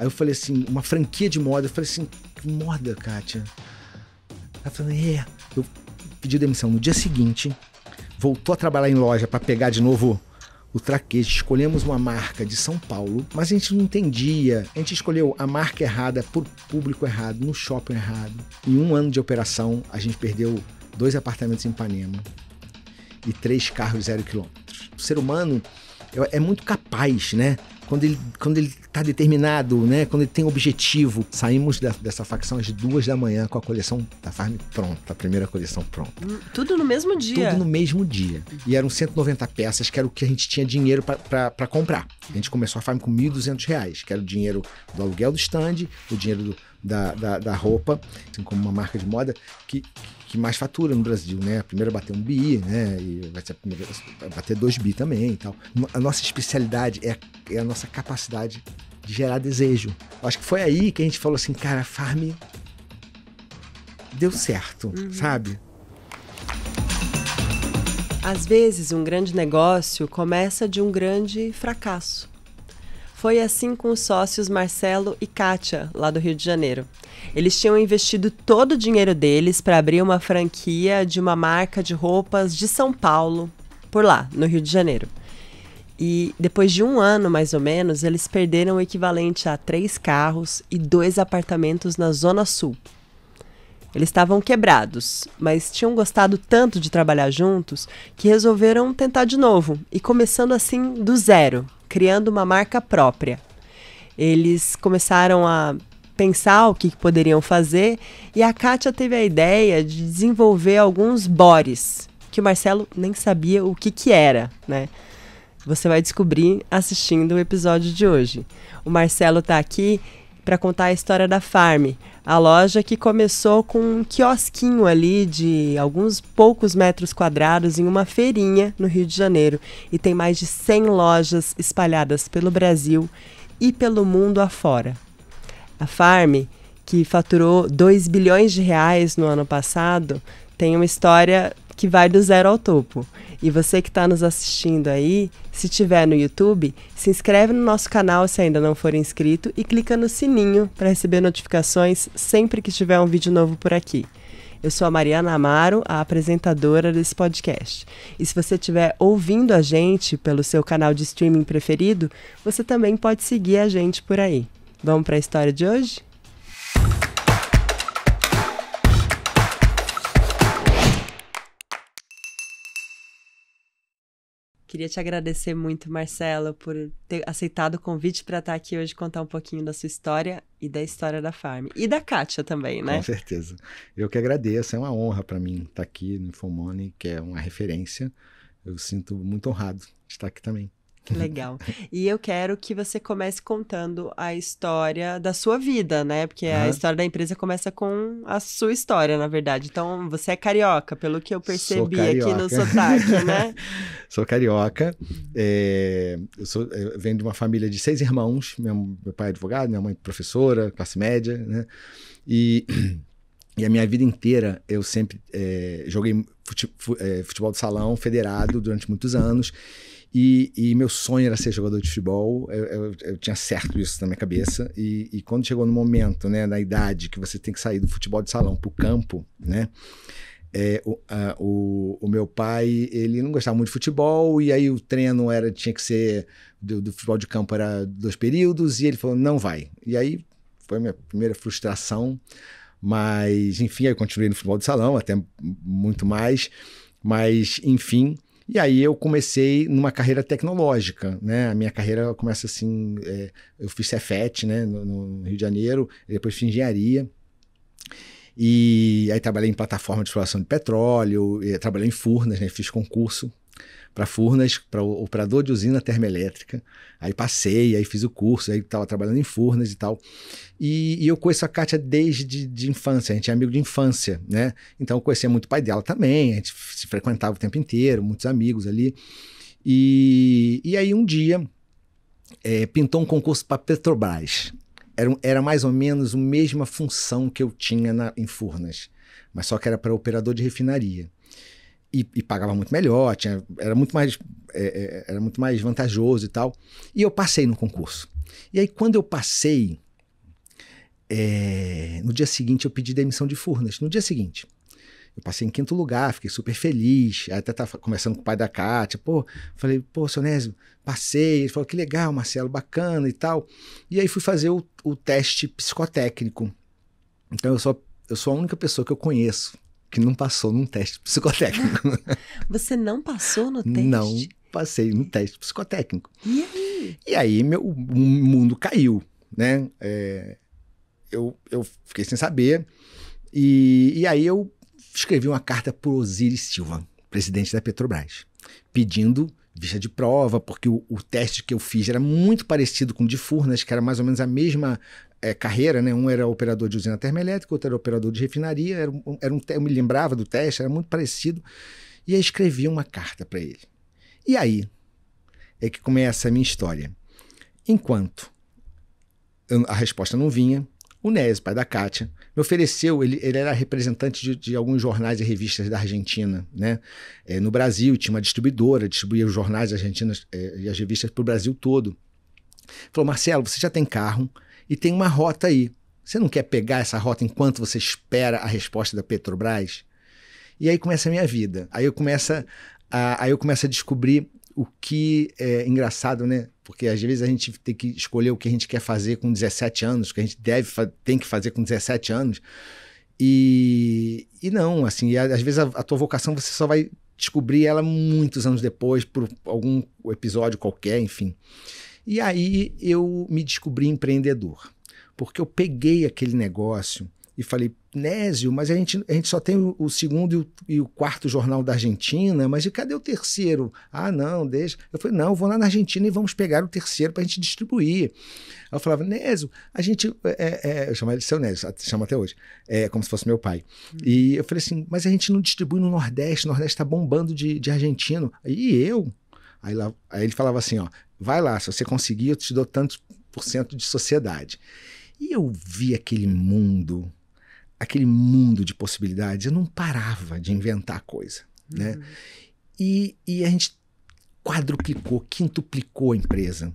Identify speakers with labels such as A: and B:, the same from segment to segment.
A: Aí eu falei assim, uma franquia de moda. Eu falei assim, que moda, Kátia? Ela falou, é. Eu pedi demissão. No dia seguinte, voltou a trabalhar em loja para pegar de novo o traquejo. Escolhemos uma marca de São Paulo, mas a gente não entendia. A gente escolheu a marca errada por público errado, no shopping errado. Em um ano de operação, a gente perdeu dois apartamentos em Ipanema e três carros zero quilômetros. O ser humano é muito capaz, né? Quando ele, quando ele tá determinado, né? Quando ele tem objetivo. Saímos da, dessa facção às duas da manhã com a coleção da Farm pronta, a primeira coleção pronta.
B: Hum, tudo no mesmo dia? Tudo no
A: mesmo dia. E eram 190 peças, que era o que a gente tinha dinheiro para comprar. A gente começou a Farm com 1.200 reais, que era o dinheiro do aluguel do stand, o dinheiro do da, da, da roupa, assim como uma marca de moda, que, que mais fatura no Brasil, né? A primeira bater um bi, né? E vai ser a primeira a bater dois bi também e tal. A nossa especialidade é, é a nossa capacidade de gerar desejo. acho que foi aí que a gente falou assim, cara, farm deu certo, uhum. sabe?
B: Às vezes, um grande negócio começa de um grande fracasso. Foi assim com os sócios Marcelo e Kátia, lá do Rio de Janeiro. Eles tinham investido todo o dinheiro deles para abrir uma franquia de uma marca de roupas de São Paulo, por lá, no Rio de Janeiro. E depois de um ano, mais ou menos, eles perderam o equivalente a três carros e dois apartamentos na Zona Sul, eles estavam quebrados, mas tinham gostado tanto de trabalhar juntos que resolveram tentar de novo e começando assim do zero, criando uma marca própria. Eles começaram a pensar o que poderiam fazer e a Kátia teve a ideia de desenvolver alguns bores, que o Marcelo nem sabia o que, que era, né? Você vai descobrir assistindo o episódio de hoje. O Marcelo está aqui para contar a história da Farm, a loja que começou com um quiosquinho ali de alguns poucos metros quadrados em uma feirinha no Rio de Janeiro e tem mais de 100 lojas espalhadas pelo Brasil e pelo mundo afora. A Farm, que faturou 2 bilhões de reais no ano passado, tem uma história que vai do zero ao topo. E você que está nos assistindo aí, se tiver no YouTube, se inscreve no nosso canal se ainda não for inscrito e clica no sininho para receber notificações sempre que tiver um vídeo novo por aqui. Eu sou a Mariana Amaro, a apresentadora desse podcast. E se você estiver ouvindo a gente pelo seu canal de streaming preferido, você também pode seguir a gente por aí. Vamos para a história de hoje? Queria te agradecer muito, Marcelo, por ter aceitado o convite para estar tá aqui hoje contar um pouquinho da sua história e da história da Farm. E da Kátia também, né? Com
A: certeza. Eu que agradeço. É uma honra para mim estar tá aqui no Infomone, que é uma referência. Eu sinto muito honrado de estar tá aqui também.
B: Que legal. E eu quero que você comece contando a história da sua vida, né? Porque uhum. a história da empresa começa com a sua história, na verdade. Então, você é carioca, pelo que eu percebi aqui no sotaque, né?
A: sou carioca. É, eu, sou, eu venho de uma família de seis irmãos. Meu, meu pai é advogado, minha mãe é professora, classe média, né? E, e a minha vida inteira eu sempre é, joguei é, futebol de salão federado durante muitos anos. E, e, meu sonho era ser jogador de futebol, eu, eu, eu tinha certo isso na minha cabeça. E, e, quando chegou no momento, né, na idade, que você tem que sair do futebol de salão para o campo, né? É, o, a, o, o, meu pai, ele não gostava muito de futebol, e aí o treino era tinha que ser do, do futebol de campo, era dois períodos, e ele falou: não vai. E aí foi a minha primeira frustração, mas enfim, aí continuei no futebol de salão, até muito mais, mas enfim. E aí eu comecei numa carreira tecnológica, né? A minha carreira começa assim, é, eu fiz Cefet, né, no, no, Rio de Janeiro, depois fiz engenharia. E aí trabalhei em plataforma de exploração de petróleo, eh, trabalhei em furnas, né? Fiz concurso para Furnas, para operador de usina termoelétrica. Aí passei, aí fiz o curso, aí estava trabalhando em Furnas e tal. E, e, eu conheço a Kátia desde de infância, a gente é amigo de infância, né? Então eu conhecia muito o pai dela também, a gente se frequentava o tempo inteiro, muitos amigos ali. E, e aí um dia é, pintou um concurso para Petrobras. Era, era mais ou menos a mesma função que eu tinha na, em Furnas, mas só que era para operador de refinaria. E, e, pagava muito melhor, tinha, era, muito mais, é, é, era muito mais vantajoso e tal. E eu passei no concurso. E aí, quando eu passei, é, no dia seguinte eu pedi demissão de Furnas. No dia seguinte. Eu passei em quinto lugar, fiquei super feliz. Aí até tava conversando com o pai da Kátia. Pô, falei, pô, seu passei. Ele falou, que legal, Marcelo, bacana e tal. E aí fui fazer o, o teste psicotécnico. Então eu sou, eu sou a única pessoa que eu conheço que não passou num teste psicotécnico.
B: Você não passou no teste? Não
A: passei no teste psicotécnico.
B: E aí?
A: E aí meu mundo caiu, né? É, eu, eu fiquei sem saber. E, e aí eu escrevi uma carta para Osiris Silva, presidente da Petrobras, pedindo vista de prova, porque o, o, teste que eu fiz era muito parecido com o de Furnas, que era mais ou menos a mesma é, carreira, né? Um era operador de usina termoelétrica, outro era operador de refinaria. Era um, era um, eu me lembrava do teste, era muito parecido. E aí escrevi uma carta para ele. E aí é que começa a minha história. Enquanto a resposta não vinha, o Nézio, pai da Kátia, me ofereceu, ele, ele era representante de, de, alguns jornais e revistas da Argentina, né? É, no Brasil, tinha uma distribuidora, distribuía os jornais argentinos é, e as revistas para o Brasil todo. Falou, Marcelo, você já tem carro, e tem uma rota aí. Você não quer pegar essa rota enquanto você espera a resposta da Petrobras? E aí começa a minha vida. Aí eu começo a, aí eu começo a descobrir o que é engraçado, né? Porque às vezes a gente tem que escolher o que a gente quer fazer com 17 anos, o que a gente deve, tem que fazer com 17 anos. E, e não, assim, às vezes a, a tua vocação você só vai descobrir ela muitos anos depois, por algum episódio qualquer, enfim. E aí eu me descobri empreendedor, porque eu peguei aquele negócio e falei, Nésio, mas a gente, a gente só tem o, segundo e o, e o, quarto jornal da Argentina, mas e cadê o terceiro? Ah, não, deixa. Eu falei, não, eu vou lá na Argentina e vamos pegar o terceiro para a gente distribuir. Eu falava, Nésio, a gente. É, é, é eu chamo ele seu Nésio, chama até hoje, é, como se fosse meu pai. E eu falei assim, mas a gente não distribui no Nordeste, o Nordeste está bombando de, de argentino. E eu? Aí, lá, aí ele falava assim, ó, vai lá, se você conseguir, eu te dou tantos por cento de sociedade. E eu vi aquele mundo, aquele mundo de possibilidades, eu não parava de inventar coisa, né? uhum. né? E, e a gente quadruplicou, quintuplicou a empresa.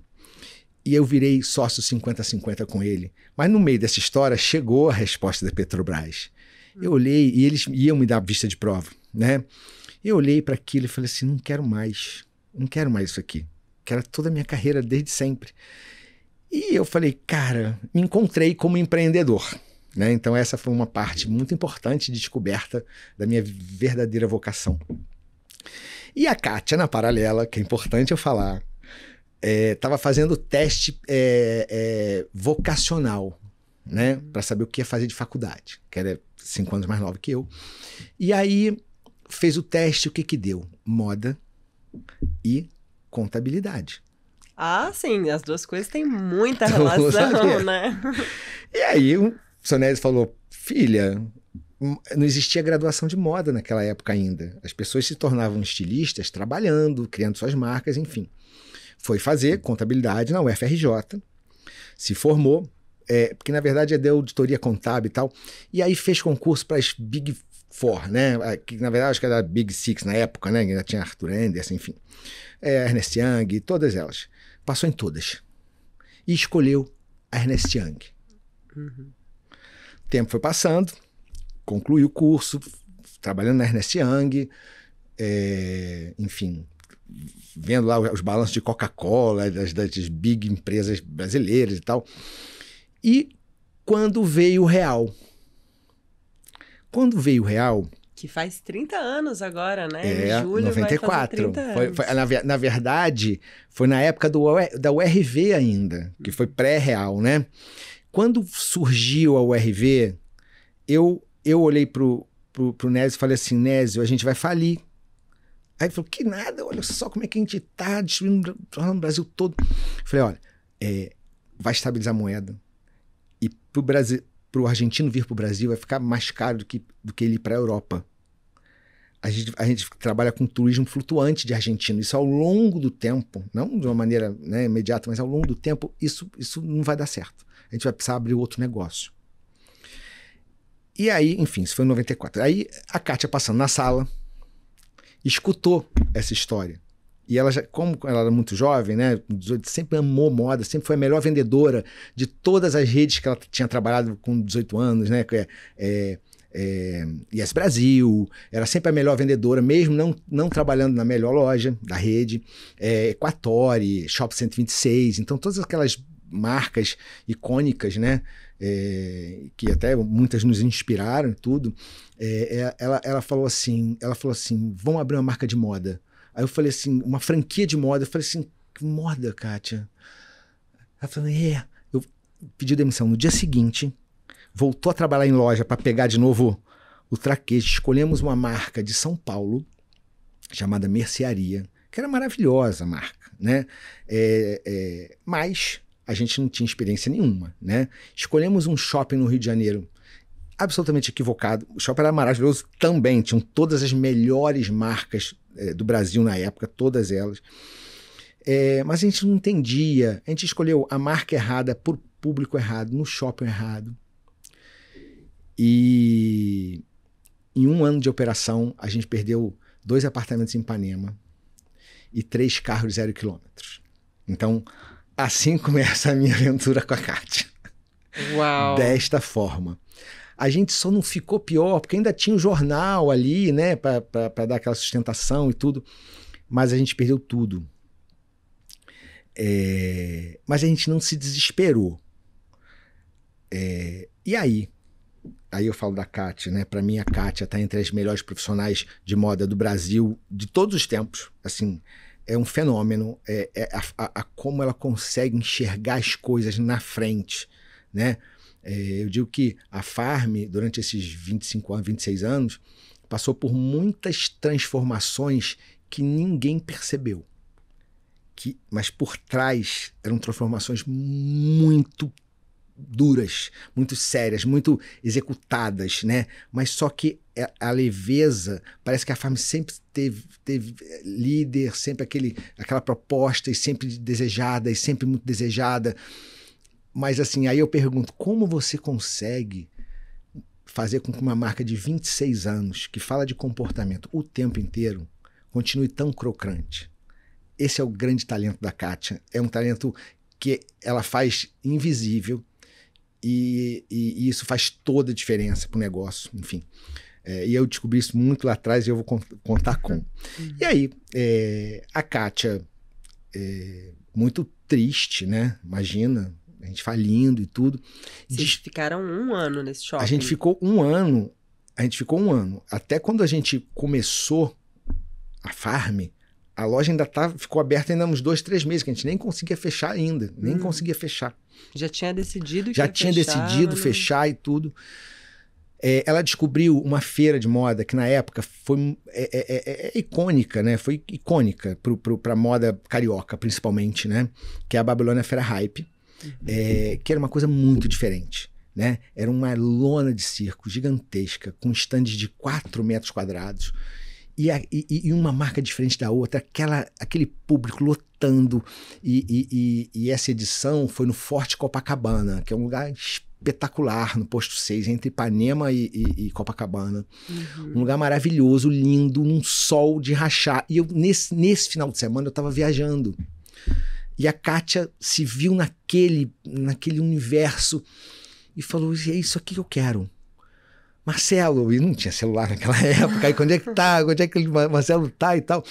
A: E eu virei sócio 50-50 com ele. Mas no meio dessa história chegou a resposta da Petrobras. Eu uhum. olhei e eles iam me dar vista de prova, né? Eu olhei para aquilo e falei assim: não quero mais, não quero mais isso aqui que era toda a minha carreira desde sempre. E eu falei, cara, me encontrei como empreendedor. Né? Então, essa foi uma parte muito importante de descoberta da minha verdadeira vocação. E a Kátia, na paralela, que é importante eu falar, estava é, fazendo teste é, é, vocacional, né? Para saber o que ia fazer de faculdade, que era cinco anos mais nova que eu. E aí fez o teste, o que que deu? Moda e contabilidade.
B: Ah, sim, as duas coisas têm muita relação, né?
A: E aí o Sonese falou: filha, hum, não existia graduação de moda naquela época ainda. As pessoas se tornavam estilistas trabalhando, criando suas marcas, enfim. Foi fazer contabilidade na UFRJ, se formou, é, porque na verdade é de auditoria contábil e tal, e aí fez concurso para as Big Four, né? Ah, que, na verdade, acho que era Big Six na época, né? Ainda tinha Arthur Anderson, enfim. É, Ernest Young, todas elas. Passou em todas. E escolheu a Ernest Young. Uhum. O tempo foi passando, concluí o curso, trabalhando na Ernest Young, é, enfim, vendo lá os balanços de Coca-Cola, das, das big empresas brasileiras e tal. E quando veio o real quando veio o real,
B: que faz 30 anos agora, né? É, em julho 94. Foi, foi,
A: na, na, verdade, foi na época do, da URV ainda, que foi pré-real, né? Quando surgiu a URV, eu, eu olhei pro, pro, pro Nézio e falei assim, Nézio, a gente vai falir. Aí ele falou, que nada, olha só como é que a gente tá destruindo o Brasil todo. Eu falei, olha, é, vai estabilizar a moeda. E pro Brasil para o argentino vir para o Brasil vai ficar mais caro do que, do que ele ir para a Europa. A gente, a gente trabalha com turismo flutuante de argentino. Isso ao longo do tempo, não de uma maneira né, imediata, mas ao longo do tempo, isso, isso não vai dar certo. A gente vai precisar abrir outro negócio. E aí, enfim, isso foi em 94. Aí a Kátia passando na sala, escutou essa história. E ela, já, como ela era muito jovem, né, sempre amou moda, sempre foi a melhor vendedora de todas as redes que ela tinha trabalhado com 18 anos, né, que é, é, é Yes Brasil, era sempre a melhor vendedora, mesmo não, não trabalhando na melhor loja da rede, é, Equatore, Shop 126, então todas aquelas marcas icônicas, né, é, que até muitas nos inspiraram e tudo, é, é, ela, ela falou assim, ela falou assim, vão abrir uma marca de moda, Aí eu falei assim, uma franquia de moda. Eu falei assim, que moda, Kátia? Ela falou, é. Eu pedi demissão. No dia seguinte, voltou a trabalhar em loja para pegar de novo o traquejo. Escolhemos uma marca de São Paulo, chamada Mercearia, que era maravilhosa a marca, né? É, é, mas a gente não tinha experiência nenhuma, né? Escolhemos um shopping no Rio de Janeiro absolutamente equivocado. O shopping era maravilhoso também, tinham todas as melhores marcas é, do Brasil na época, todas elas. É, mas a gente não entendia. A gente escolheu a marca errada por público errado, no shopping errado. E em um ano de operação, a gente perdeu dois apartamentos em Ipanema e três carros zero quilômetros. Então, assim começa a minha aventura com a Kátia.
B: Uau. Desta
A: forma. A gente só não ficou pior, porque ainda tinha o um jornal ali, né, para dar aquela sustentação e tudo. Mas a gente perdeu tudo. É, mas a gente não se desesperou. É, e aí? Aí eu falo da Kátia, né? Para mim, a Kátia tá entre as melhores profissionais de moda do Brasil de todos os tempos. Assim, é um fenômeno é, é a, a, a, como ela consegue enxergar as coisas na frente, né? É, eu digo que a Farm, durante esses 25 anos, 26 anos, passou por muitas transformações que ninguém percebeu. Que, mas por trás eram transformações muito duras, muito sérias, muito executadas, né? Mas só que a leveza, parece que a Farm sempre teve, teve eh, líder, sempre aquele, aquela proposta e sempre desejada e sempre muito desejada. Mas assim, aí eu pergunto, como você consegue fazer com que uma marca de 26 anos, que fala de comportamento o tempo inteiro, continue tão crocante? Esse é o grande talento da Kátia. É um talento que ela faz invisível e, e, e isso faz toda a diferença para o negócio, enfim. É, e eu descobri isso muito lá atrás e eu vou cont contar com uhum. E aí, é, a Kátia, é, muito triste, né? Imagina, a gente falindo e tudo.
B: Vocês de... ficaram um ano nesse shopping? A gente ficou
A: um ano, a gente ficou um ano. Até quando a gente começou a farm, a loja ainda tá, ficou aberta ainda uns dois, três meses, que a gente nem conseguia fechar ainda, nem hum. conseguia fechar.
B: Já tinha decidido que Já tinha fechar, decidido né?
A: fechar e tudo. É, ela descobriu uma feira de moda que na época foi é é, é, é, é, icônica, né? Foi icônica para moda carioca, principalmente, né? Que é a Babilônia Feira Hype é, que era uma coisa muito diferente. Né? Era uma lona de circo gigantesca, com estandes de 4 metros quadrados. E, a, e, e, uma marca diferente da outra, aquela, aquele público lotando. E, e, essa edição foi no Forte Copacabana, que é um lugar espetacular no posto 6, entre Ipanema e, Copacabana. Uhum. Um lugar maravilhoso, lindo, um sol de rachar. E eu, nesse, nesse final de semana, eu estava viajando. E a Kátia se viu naquele, naquele universo e falou: é isso aqui que eu quero. Marcelo, e não tinha celular naquela época, aí quando é que tá, onde é que o Marcelo tá e tal.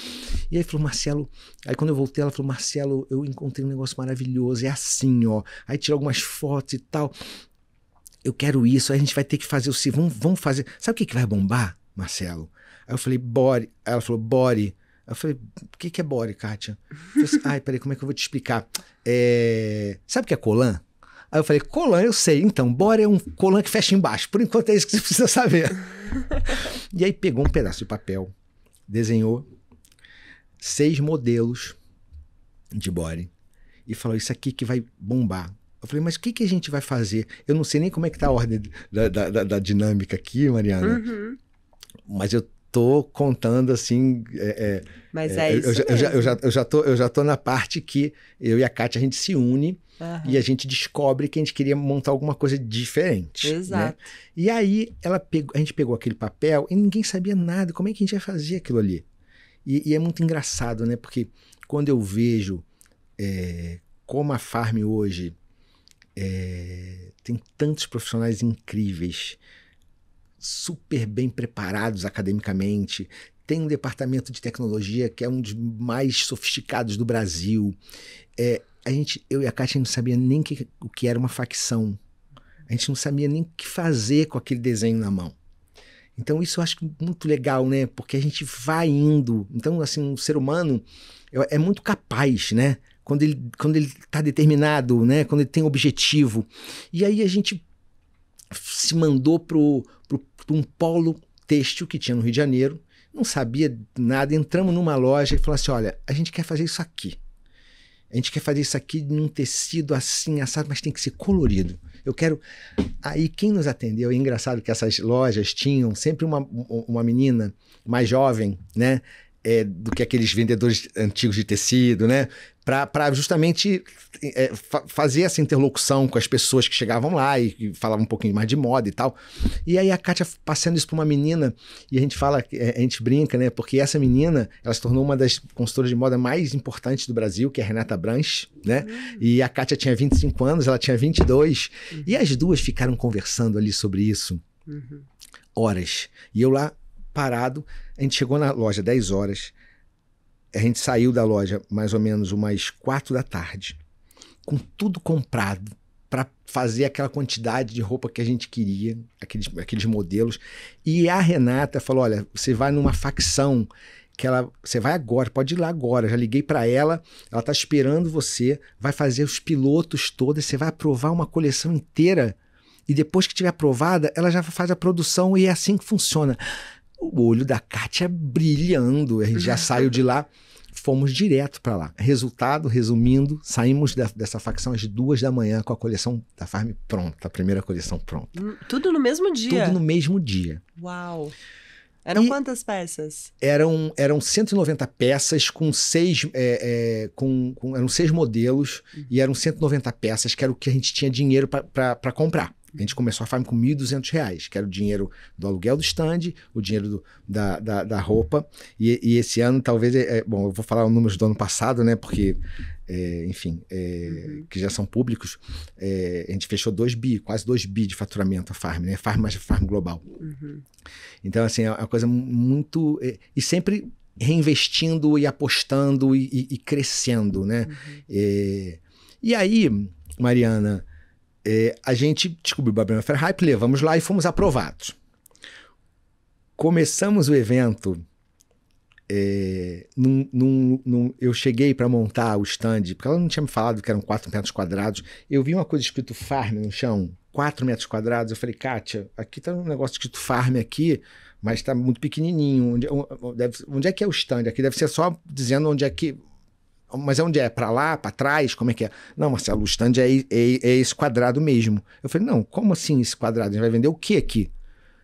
A: E aí falou, Marcelo, aí quando eu voltei, ela falou, Marcelo, eu encontrei um negócio maravilhoso, é assim, ó. Aí tirou algumas fotos e tal. Eu quero isso, aí a gente vai ter que fazer o se vamos, vamos fazer. Sabe o que, que vai bombar, Marcelo? Aí eu falei, Bore. Ela falou, Bore, eu falei, o que, que é body, Kátia? Assim, Ai, peraí, como é que eu vou te explicar? É... Sabe o que é colan? Aí eu falei, colan, eu sei. Então, body é um colan que fecha embaixo. Por enquanto é isso que você precisa saber. e aí pegou um pedaço de papel, desenhou seis modelos de body e falou, isso aqui que vai bombar. Eu falei, mas o que, que a gente vai fazer? Eu não sei nem como é que tá a ordem da, da, da, da dinâmica aqui, Mariana. Uhum. Mas eu tô contando assim. É, é Mas é, é isso. Eu, já, eu, já, eu, já, eu, já tô, eu já tô na parte que eu e a Kátia a gente se une uhum. e a gente descobre que a gente queria montar alguma coisa diferente. Né? Exato. Né? E aí ela pegou, a gente pegou aquele papel e ninguém sabia nada. Como é que a gente ia fazer aquilo ali? E, e é muito engraçado, né? Porque quando eu vejo é, como a Farm hoje é, tem tantos profissionais incríveis super bem preparados academicamente, tem um departamento de tecnologia que é um dos mais sofisticados do Brasil. É, a gente, eu e a Kátia não sabia nem que, o que era uma facção. A gente não sabia nem o que fazer com aquele desenho na mão. Então isso eu acho muito legal, né? Porque a gente vai indo. Então assim, o ser humano é muito capaz, né? Quando ele quando ele está determinado, né? Quando ele tem objetivo. E aí a gente se mandou para um polo têxtil que tinha no Rio de Janeiro, não sabia nada, entramos numa loja e falou assim, olha, a gente quer fazer isso aqui. A gente quer fazer isso aqui num tecido assim, assado, mas tem que ser colorido. Eu quero. Aí quem nos atendeu, é engraçado que essas lojas tinham sempre uma, uma menina mais jovem, né? é, do que aqueles vendedores antigos de tecido, né? Para justamente é, fa fazer essa interlocução com as pessoas que chegavam lá e, e, falavam um pouquinho mais de moda e tal. E aí a Kátia passando isso para uma menina, e a gente fala, é, a gente brinca, né? Porque essa menina, ela se tornou uma das consultoras de moda mais importantes do Brasil, que é a Renata Branch, né? Uhum. E a Kátia tinha 25 anos, ela tinha 22. Uhum. E as duas ficaram conversando ali sobre isso. Uhum. Horas. E eu lá parado. A gente chegou na loja 10 horas. A gente saiu da loja mais ou menos umas 4 da tarde, com tudo comprado para fazer aquela quantidade de roupa que a gente queria, aqueles, aqueles modelos. E a Renata falou: olha, você vai numa facção que ela, você vai agora, pode ir lá agora. Já liguei para ela, ela tá esperando você, vai fazer os pilotos todos, você vai aprovar uma coleção inteira e depois que tiver aprovada, ela já faz a produção e é assim que funciona o olho da Kátia brilhando. A gente já uhum. saiu de lá, fomos direto para lá. Resultado, resumindo, saímos da, dessa facção às duas da manhã com a coleção da Farm pronta, a primeira coleção pronta.
B: Hum, tudo no mesmo dia? Tudo no
A: mesmo dia.
B: Uau! Eram e quantas peças?
A: Eram, eram 190 peças com seis, é, é, com, com, eram seis modelos uhum. e eram 190 peças, que era o que a gente tinha dinheiro para comprar. A gente começou a farm com 1.200 reais, que era o dinheiro do aluguel do stand, o dinheiro do, da, da, da, roupa. E, e, esse ano, talvez, é, é bom, eu vou falar os números do ano passado, né? Porque, é, enfim, é, uhum. que já são públicos, é, a gente fechou 2 bi, quase 2 bi de faturamento a farm, né? Farm mais farm global. Uhum. Então, assim, é uma coisa muito. É, e sempre reinvestindo e apostando e, e, e crescendo, né? Uhum. e aí, Mariana é, a gente descobriu o Babylon Fair Hype, levamos lá e fomos aprovados. Começamos o evento. É, num, num, num, eu cheguei para montar o stand, porque ela não tinha me falado que eram 4 metros quadrados. Eu vi uma coisa escrito farm no chão, 4 metros quadrados. Eu falei, Kátia, aqui tá um negócio escrito farm aqui, mas tá muito pequenininho. Onde, é, onde, onde é que é o stand? Aqui deve ser só dizendo onde é que mas é onde é? Para lá? Para trás? Como é que é? Não, Marcelo, o stand é, é, é, esse quadrado mesmo. Eu falei, não, como assim esse quadrado? A gente vai vender o que aqui?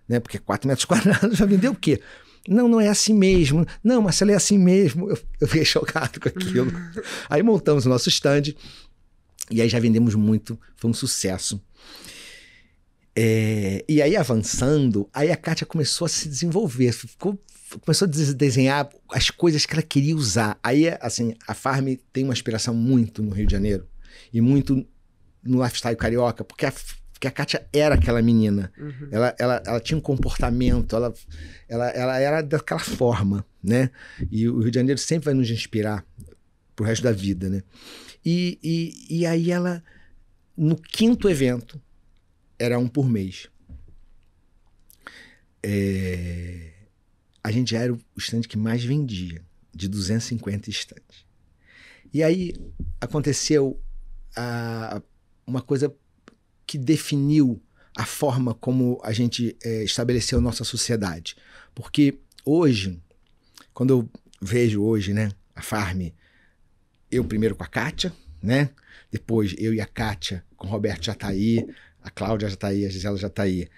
A: Né? Porque 4 é metros quadrados vai vender o quê? Não, não é assim mesmo. Não, Marcelo, é assim mesmo. Eu, eu fiquei chocado com aquilo. aí montamos o nosso stand e aí já vendemos muito. Foi um sucesso. É, e aí avançando, aí a Kátia começou a se desenvolver, ficou começou a desenhar as coisas que ela queria usar. Aí, assim, a Farm tem uma inspiração muito no Rio de Janeiro e muito no lifestyle carioca, porque a, porque a Kátia era aquela menina. Uhum. Ela, ela, ela tinha um comportamento, ela, ela, ela era daquela forma, né? E o Rio de Janeiro sempre vai nos inspirar pro resto da vida, né? E, e, e aí ela, no quinto evento, era um por mês. É a gente já era o stand que mais vendia, de 250 stands. E aí aconteceu a, uma coisa que definiu a forma como a gente é, estabeleceu nossa sociedade. Porque hoje, quando eu vejo hoje, né, a Farm, eu primeiro com a Kátia, né? Depois eu e a Kátia, com o Roberto já tá aí, a Cláudia já tá aí, a Gisela já tá aí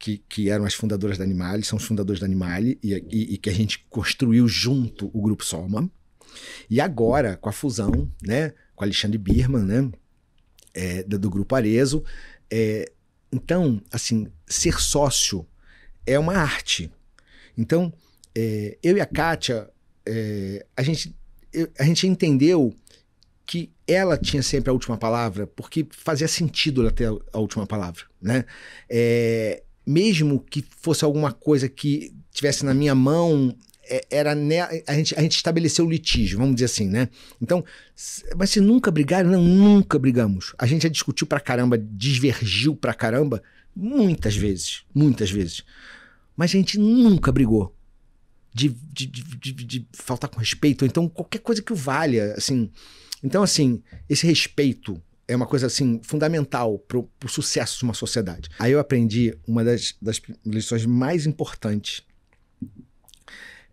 A: que, que eram as fundadoras da Animale, são os fundadores da Animale, e, e, e que a gente construiu junto o Grupo Soma. E agora, com a fusão, né, com Alexandre Birman, né, é, do, Grupo Arezo, é, então, assim, ser sócio é uma arte. Então, é, eu e a Kátia, é, a, gente, eu, a gente entendeu que ela tinha sempre a última palavra, porque fazia sentido ela ter a, a última palavra, né? É, mesmo que fosse alguma coisa que tivesse na minha mão, é, era né, a, gente, a gente estabeleceu o litígio, vamos dizer assim, né? Então, mas se nunca brigaram? Não, nunca brigamos. A gente já discutiu pra caramba, divergiu pra caramba, muitas vezes, muitas vezes. Mas a gente nunca brigou. De, de, de, de faltar com respeito, ou então qualquer coisa que o valha, assim. Então, assim, esse respeito é uma coisa assim fundamental para o sucesso de uma sociedade. Aí eu aprendi uma das, das lições mais importantes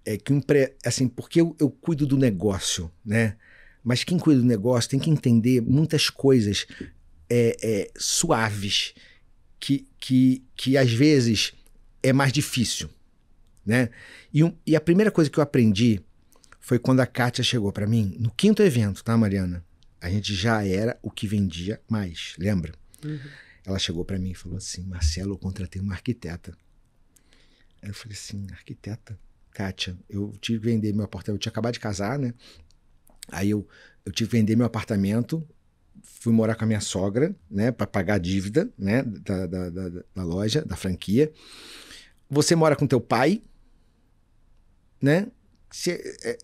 A: é que empre... assim porque eu, eu cuido do negócio, né? Mas quem cuida do negócio tem que entender muitas coisas é, é, suaves que, que, que às vezes é mais difícil, né? E, um, e a primeira coisa que eu aprendi foi quando a Kátia chegou para mim no quinto evento, tá, Mariana? a gente já era o que vendia mais, lembra? Uhum. Ela chegou para mim e falou assim: Marcelo, eu contratei uma arquiteta. Aí eu falei assim: arquiteta? Kátia, eu tive que vender meu apartamento. Eu tinha acabado de casar, né? Aí eu, eu tive que vender meu apartamento, fui morar com a minha sogra, né, para pagar a dívida, né, da, da, da, da, loja, da franquia. Você mora com teu pai, né? Se, é, é,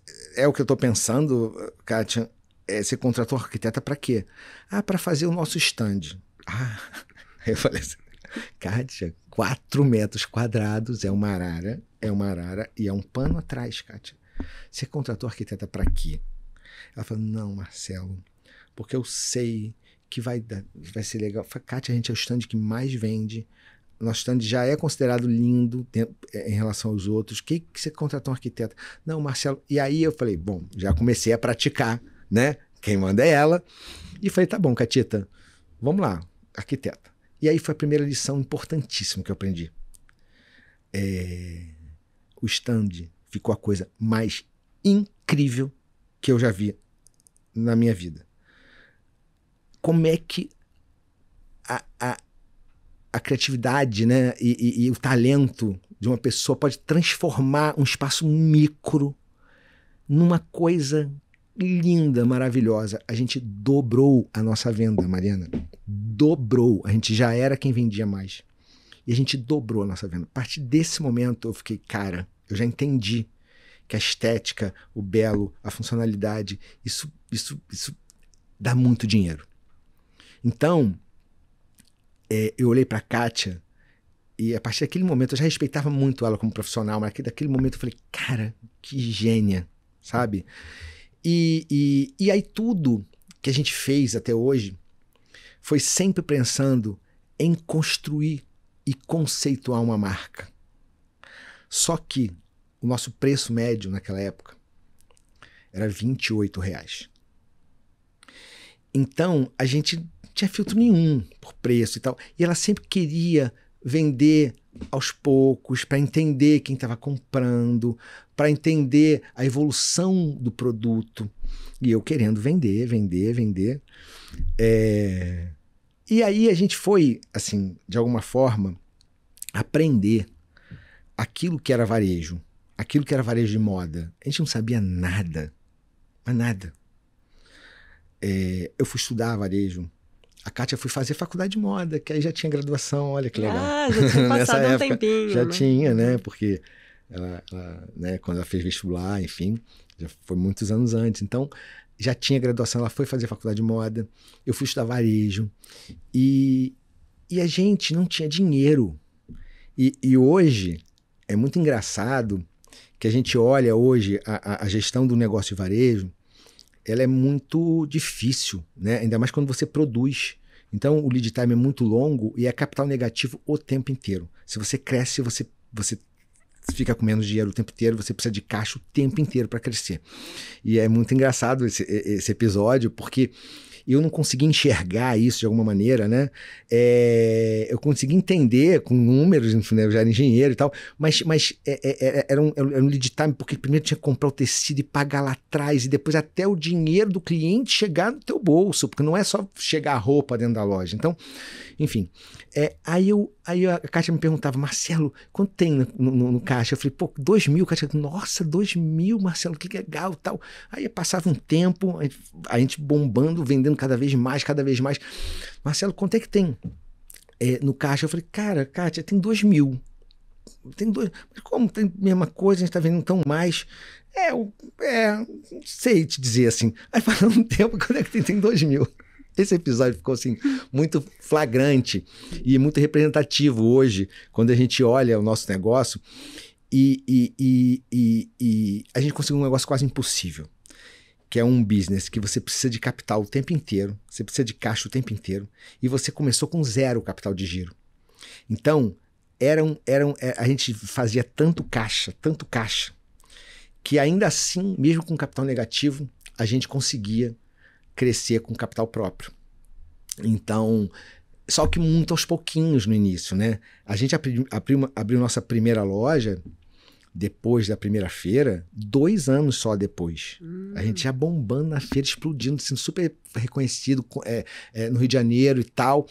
A: é o que eu tô pensando, Kátia é, você contratou um arquiteta para quê? Ah, para fazer o nosso stand. Ah, eu falei assim, Kátia, quatro metros quadrados é uma arara, é uma arara e é um pano atrás, Kátia. Você contratou a arquiteta para quê? Ela falou, não, Marcelo, porque eu sei que vai, dar, vai ser legal. falei, Kátia, a gente é o stand que mais vende. Nosso stand já é considerado lindo é, em relação aos outros. Que que você contratou um arquiteta? Não, Marcelo. E aí eu falei, bom, já comecei a praticar né? Quem manda é ela. E falei, tá bom, Catita, vamos lá, arquiteta. E aí foi a primeira lição importantíssima que eu aprendi. É... O stand ficou a coisa mais incrível que eu já vi na minha vida. Como é que a, a, a criatividade né, e, e, e, o talento de uma pessoa pode transformar um espaço micro numa coisa linda, maravilhosa. A gente dobrou a nossa venda, Mariana. Dobrou. A gente já era quem vendia mais. E a gente dobrou a nossa venda. A partir desse momento eu fiquei, cara, eu já entendi que a estética, o belo, a funcionalidade, isso, isso, isso dá muito dinheiro. Então, é, eu olhei para Kátia e a partir daquele momento eu já respeitava muito ela como profissional, mas daquele momento eu falei, cara, que gênia, sabe? E, e, e aí tudo que a gente fez até hoje foi sempre pensando em construir e conceituar uma marca. Só que o nosso preço médio naquela época era 28 reais. Então a gente não tinha filtro nenhum por preço e tal. E ela sempre queria vender aos poucos para entender quem estava comprando, para entender a evolução do produto. E eu querendo vender, vender, vender. É... E aí a gente foi, assim, de alguma forma, aprender aquilo que era varejo, aquilo que era varejo de moda. A gente não sabia nada, mas nada. É... eu fui estudar varejo, a Kátia foi fazer faculdade de moda, que aí já tinha graduação, olha que legal. Ah, já tinha passado um tempinho. Já né? tinha, né? Porque ela, ela, né, quando ela fez vestibular, enfim, já foi muitos anos antes. Então, já tinha graduação, ela foi fazer faculdade de moda, eu fui estudar varejo. E, e a gente não tinha dinheiro. E, e hoje é muito engraçado que a gente olha hoje a, a, gestão do negócio de varejo, ela é muito difícil, né? ainda mais quando você produz. Então o lead time é muito longo e é capital negativo o tempo inteiro. Se você cresce, você, você fica com menos dinheiro o tempo inteiro, você precisa de caixa o tempo inteiro para crescer. E é muito engraçado esse, esse episódio, porque eu não consegui enxergar isso de alguma maneira, né? É, eu consegui entender com números, enfim, né? eu já era engenheiro e tal, mas, mas é, é, é era, um, era um lead time, porque primeiro tinha que comprar o tecido e pagar lá atrás, e depois até o dinheiro do cliente chegar no teu bolso, porque não é só chegar a roupa dentro da loja. Então, enfim, é, aí eu Aí a Kátia me perguntava, Marcelo, quanto tem no, no, no caixa? Eu falei, pô, dois mil. Kátia, nossa, dois mil, Marcelo, que legal tal. Aí passava um tempo, a gente, bombando, vendendo cada vez mais, cada vez mais. Marcelo, quanto é que tem é, no caixa? Eu falei, cara, Kátia, tem dois mil. Tem dois. Mas como tem a mesma coisa, a gente tá vendendo tão mais. É, é, não sei te dizer assim. Aí passava um tempo, quando é que tem, tem dois mil? Esse episódio ficou assim muito flagrante e muito representativo hoje, quando a gente olha o nosso negócio e, e, e, e a gente conseguiu um negócio quase impossível, que é um business que você precisa de capital o tempo inteiro, você precisa de caixa o tempo inteiro e você começou com zero capital de giro. Então, eram, eram, é, a gente fazia tanto caixa, tanto caixa, que ainda assim, mesmo com capital negativo, a gente conseguia crescer com capital próprio. Então, só que muito aos pouquinhos no início, né? A gente abriu, abriu, abriu nossa primeira loja depois da primeira feira, dois anos só depois. Hum. A gente já bombando na feira, explodindo, sendo super reconhecido é, é, no Rio de Janeiro e tal.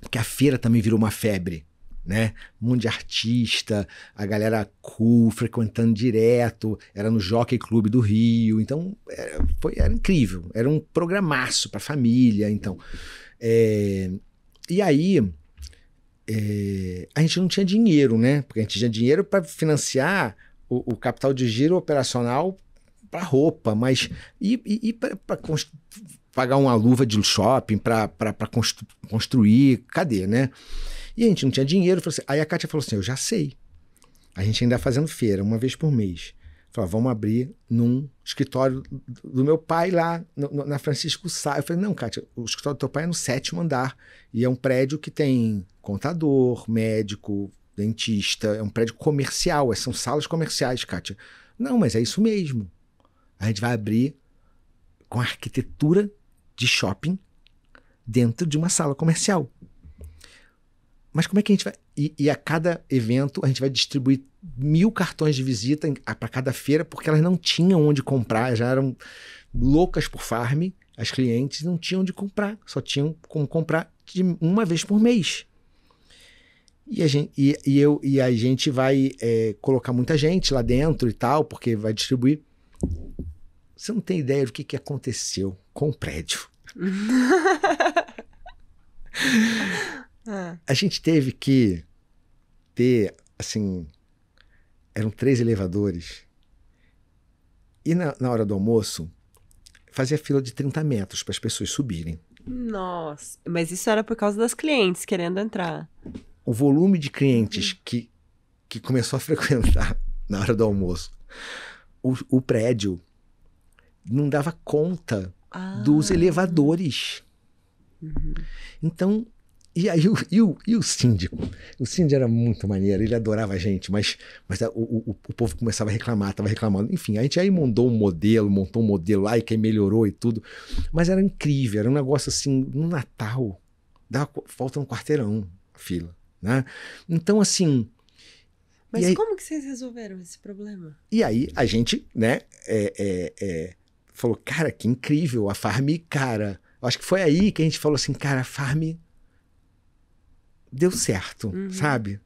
A: Porque a feira também virou uma febre né? Um monte de artista, a galera cool, frequentando direto, era no Jockey Club do Rio, então era, foi, era incrível, era um programaço para família, então. É, e aí, é, a gente não tinha dinheiro, né? Porque a gente tinha dinheiro para financiar o, o, capital de giro operacional para roupa, mas e, e, e para pagar uma luva de shopping, para constru construir, cadê, né? E a gente não tinha dinheiro. Assim, aí a Kátia falou assim: Eu já sei. A gente ainda tá fazendo feira, uma vez por mês. Falou, ah, vamos abrir num escritório do meu pai lá no, na Francisco Sá. Eu falei, não, Kátia, o escritório do teu pai é no sétimo andar. E é um prédio que tem contador, médico, dentista, é um prédio comercial, é, são salas comerciais, Kátia. Não, mas é isso mesmo. A gente vai abrir com arquitetura de shopping dentro de uma sala comercial. Mas como é que a gente vai. E, e a cada evento a gente vai distribuir mil cartões de visita para cada feira, porque elas não tinham onde comprar, já eram loucas por farm, as clientes não tinham onde comprar, só tinham como comprar de uma vez por mês. E a gente, e, e eu, e a gente vai é, colocar muita gente lá dentro e tal, porque vai distribuir. Você não tem ideia do que, que aconteceu com o prédio.
B: Ah.
A: A gente teve que ter, assim, eram três elevadores. E na, na hora do almoço, fazia fila de 30 metros para as pessoas subirem.
B: Nossa, mas isso era por causa das clientes querendo entrar.
A: O volume de clientes que, que começou a frequentar na hora do almoço, o, o prédio não dava conta ah. dos elevadores. Uhum. Então, e aí o, e o, e o síndico? O síndico era muito maneiro, ele adorava a gente, mas, mas o, o, o povo começava a reclamar, estava reclamando. Enfim, a gente aí mandou um modelo, montou um modelo lá e que melhorou e tudo. Mas era incrível, era um negócio assim, no Natal, dá, falta um quarteirão fila, né? Então, assim... Mas aí,
B: como que vocês resolveram esse problema?
A: E aí a gente, né, é, é, é, falou, cara, que incrível, a Farm, cara... Acho que foi aí que a gente falou assim, cara, a Farm deu certo, uhum. sabe?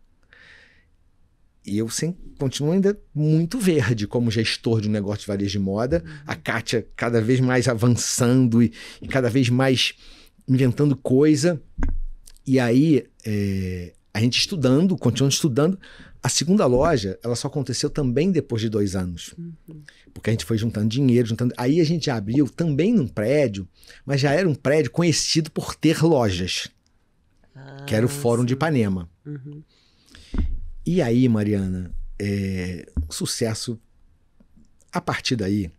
A: E eu sim, continuo ainda muito verde como gestor de um negócio de varejo de moda. Uhum. A Kátia cada vez mais avançando e, e, cada vez mais inventando coisa. E aí, é, a gente estudando, continuando estudando. A segunda loja, ela só aconteceu também depois de dois anos. Uhum. Porque a gente foi juntando dinheiro, juntando. Aí a gente abriu também num prédio, mas já era um prédio conhecido por ter lojas. Quero que era o ah, Fórum de Ipanema. Uhum. E aí, Mariana, é, sucesso. A partir daí,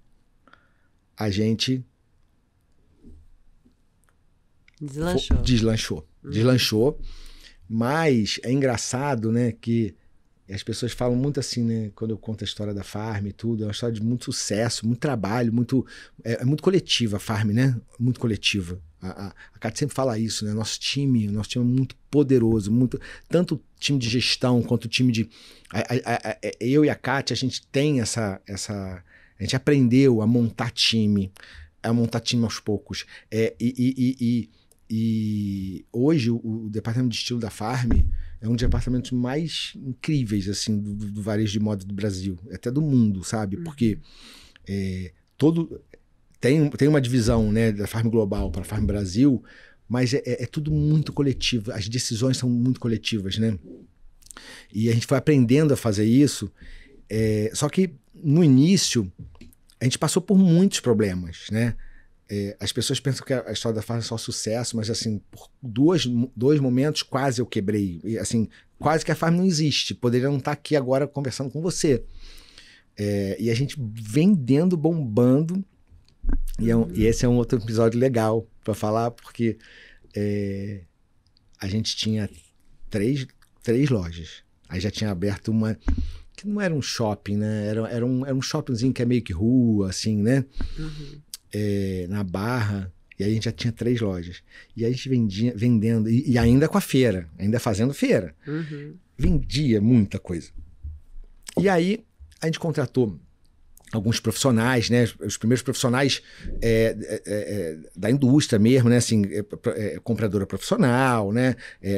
A: a gente.
B: Deslanchou. Deslanchou. Uhum. Deslanchou.
A: Mas é engraçado, né, que e as pessoas falam muito assim, né? Quando eu conto a história da farm e tudo, é uma história de muito sucesso, muito trabalho, muito. É, é muito coletiva a farm, né? Muito coletiva. A, a, a sempre fala isso, né? Nosso time, nosso time é muito poderoso, muito. Tanto o time de gestão quanto o time de. A, é, eu e a Kátia, a gente tem essa, essa. A gente aprendeu a montar time, a montar time aos poucos. É, e, e, e, e, e hoje o, o departamento de estilo da farm é um dos apartamentos mais incríveis, assim, do, do varejo de moda do Brasil, até do mundo, sabe? Uhum. Porque é, todo. Tem, tem uma divisão, né, da Farm Global para a Farm Brasil, mas é, é, é, tudo muito coletivo, as decisões são muito coletivas, né? E a gente foi aprendendo a fazer isso, é, só que no início a gente passou por muitos problemas, né? é, as pessoas pensam que a história da farm é só sucesso, mas assim, por duas, dois momentos quase eu quebrei. E, assim, quase que a farm não existe. Poderia não estar tá aqui agora conversando com você. É, e a gente vendendo, bombando. E, é um, e, esse é um outro episódio legal para falar, porque é, a gente tinha três, três lojas. Aí já tinha aberto uma que não era um shopping, né? Era, era, um, era um shoppingzinho que é meio que rua, assim, né? Uhum é, na Barra, e aí a gente já tinha três lojas. E a gente vendia, vendendo, e, e ainda com a feira, ainda fazendo feira. Uhum. Vendia muita coisa. E aí a gente contratou alguns profissionais, né? Os primeiros profissionais é, é, da indústria mesmo, né? Assim, compradora profissional, né?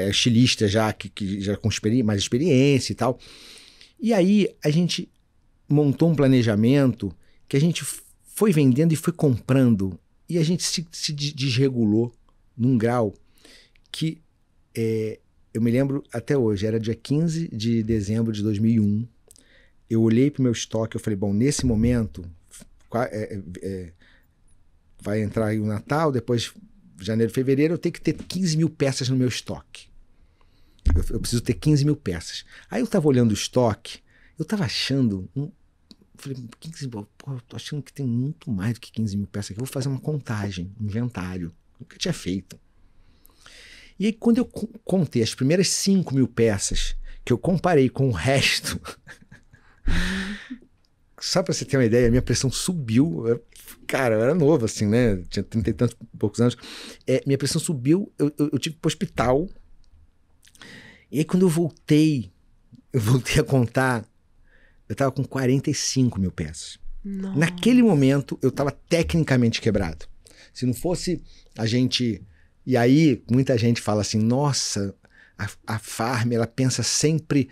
A: estilista já, que, que já com experi mais experiência e tal. E aí a gente montou um planejamento que a gente foi vendendo e foi comprando. E a gente se, se desregulou num grau que é, eu me lembro até hoje, era dia 15 de dezembro de 2001. Eu olhei para o meu estoque, eu falei, bom, nesse momento é, é, é, vai entrar aí o Natal, depois janeiro, fevereiro, eu tenho que ter 15 mil peças no meu estoque. Eu, eu preciso ter 15 mil peças. Aí eu estava olhando o estoque, eu estava achando um, falei, 15 mil, pô, tô achando que tem muito mais do que 15 mil peças aqui. Eu vou fazer uma contagem, um inventário. Nunca tinha feito. E aí, quando eu contei as primeiras 5 mil peças, que eu comparei com o resto. Só pra você ter uma ideia, a minha pressão subiu. cara, eu era novo, assim, né? Tinha trinta e tantos poucos anos. É, minha pressão subiu, eu, eu, eu tive pro hospital. E aí, quando eu voltei, eu voltei a contar eu estava com 45 mil peças. Nossa. Naquele momento, eu estava tecnicamente quebrado. Se não fosse a gente. E aí, muita gente fala assim: nossa, a, a Farm, ela pensa sempre.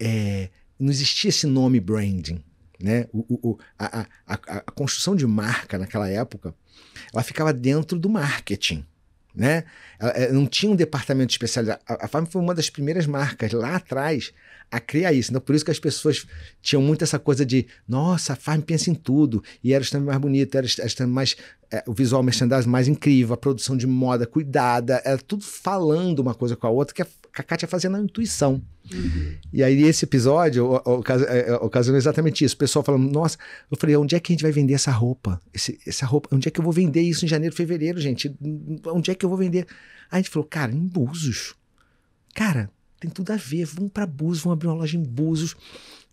A: É, não existia esse nome branding. Né? O, o, a, a, a, construção de marca naquela época, ela ficava dentro do marketing né? É, não tinha um departamento especializado. A, Farm foi uma das primeiras marcas lá atrás a criar isso. Então, por isso que as pessoas tinham muito essa coisa de, nossa, a Farm pensa em tudo. E era o stand mais bonito, era o stand mais. É, o visual merchandising mais incrível, a produção de moda cuidada, era tudo falando uma coisa com a outra, que a é a Kátia fazia na intuição. Uhum. E aí, esse episódio é, é, ocasionou exatamente isso. O pessoal falando, nossa, eu falei, onde é que a gente vai vender essa roupa? Esse, essa roupa, onde é que eu vou vender isso em janeiro, fevereiro, gente? Onde é que eu vou vender? Aí a gente falou, cara, em Búzios. Cara, tem tudo a ver. Vamos para Búzios, vamos abrir uma loja em Búzios.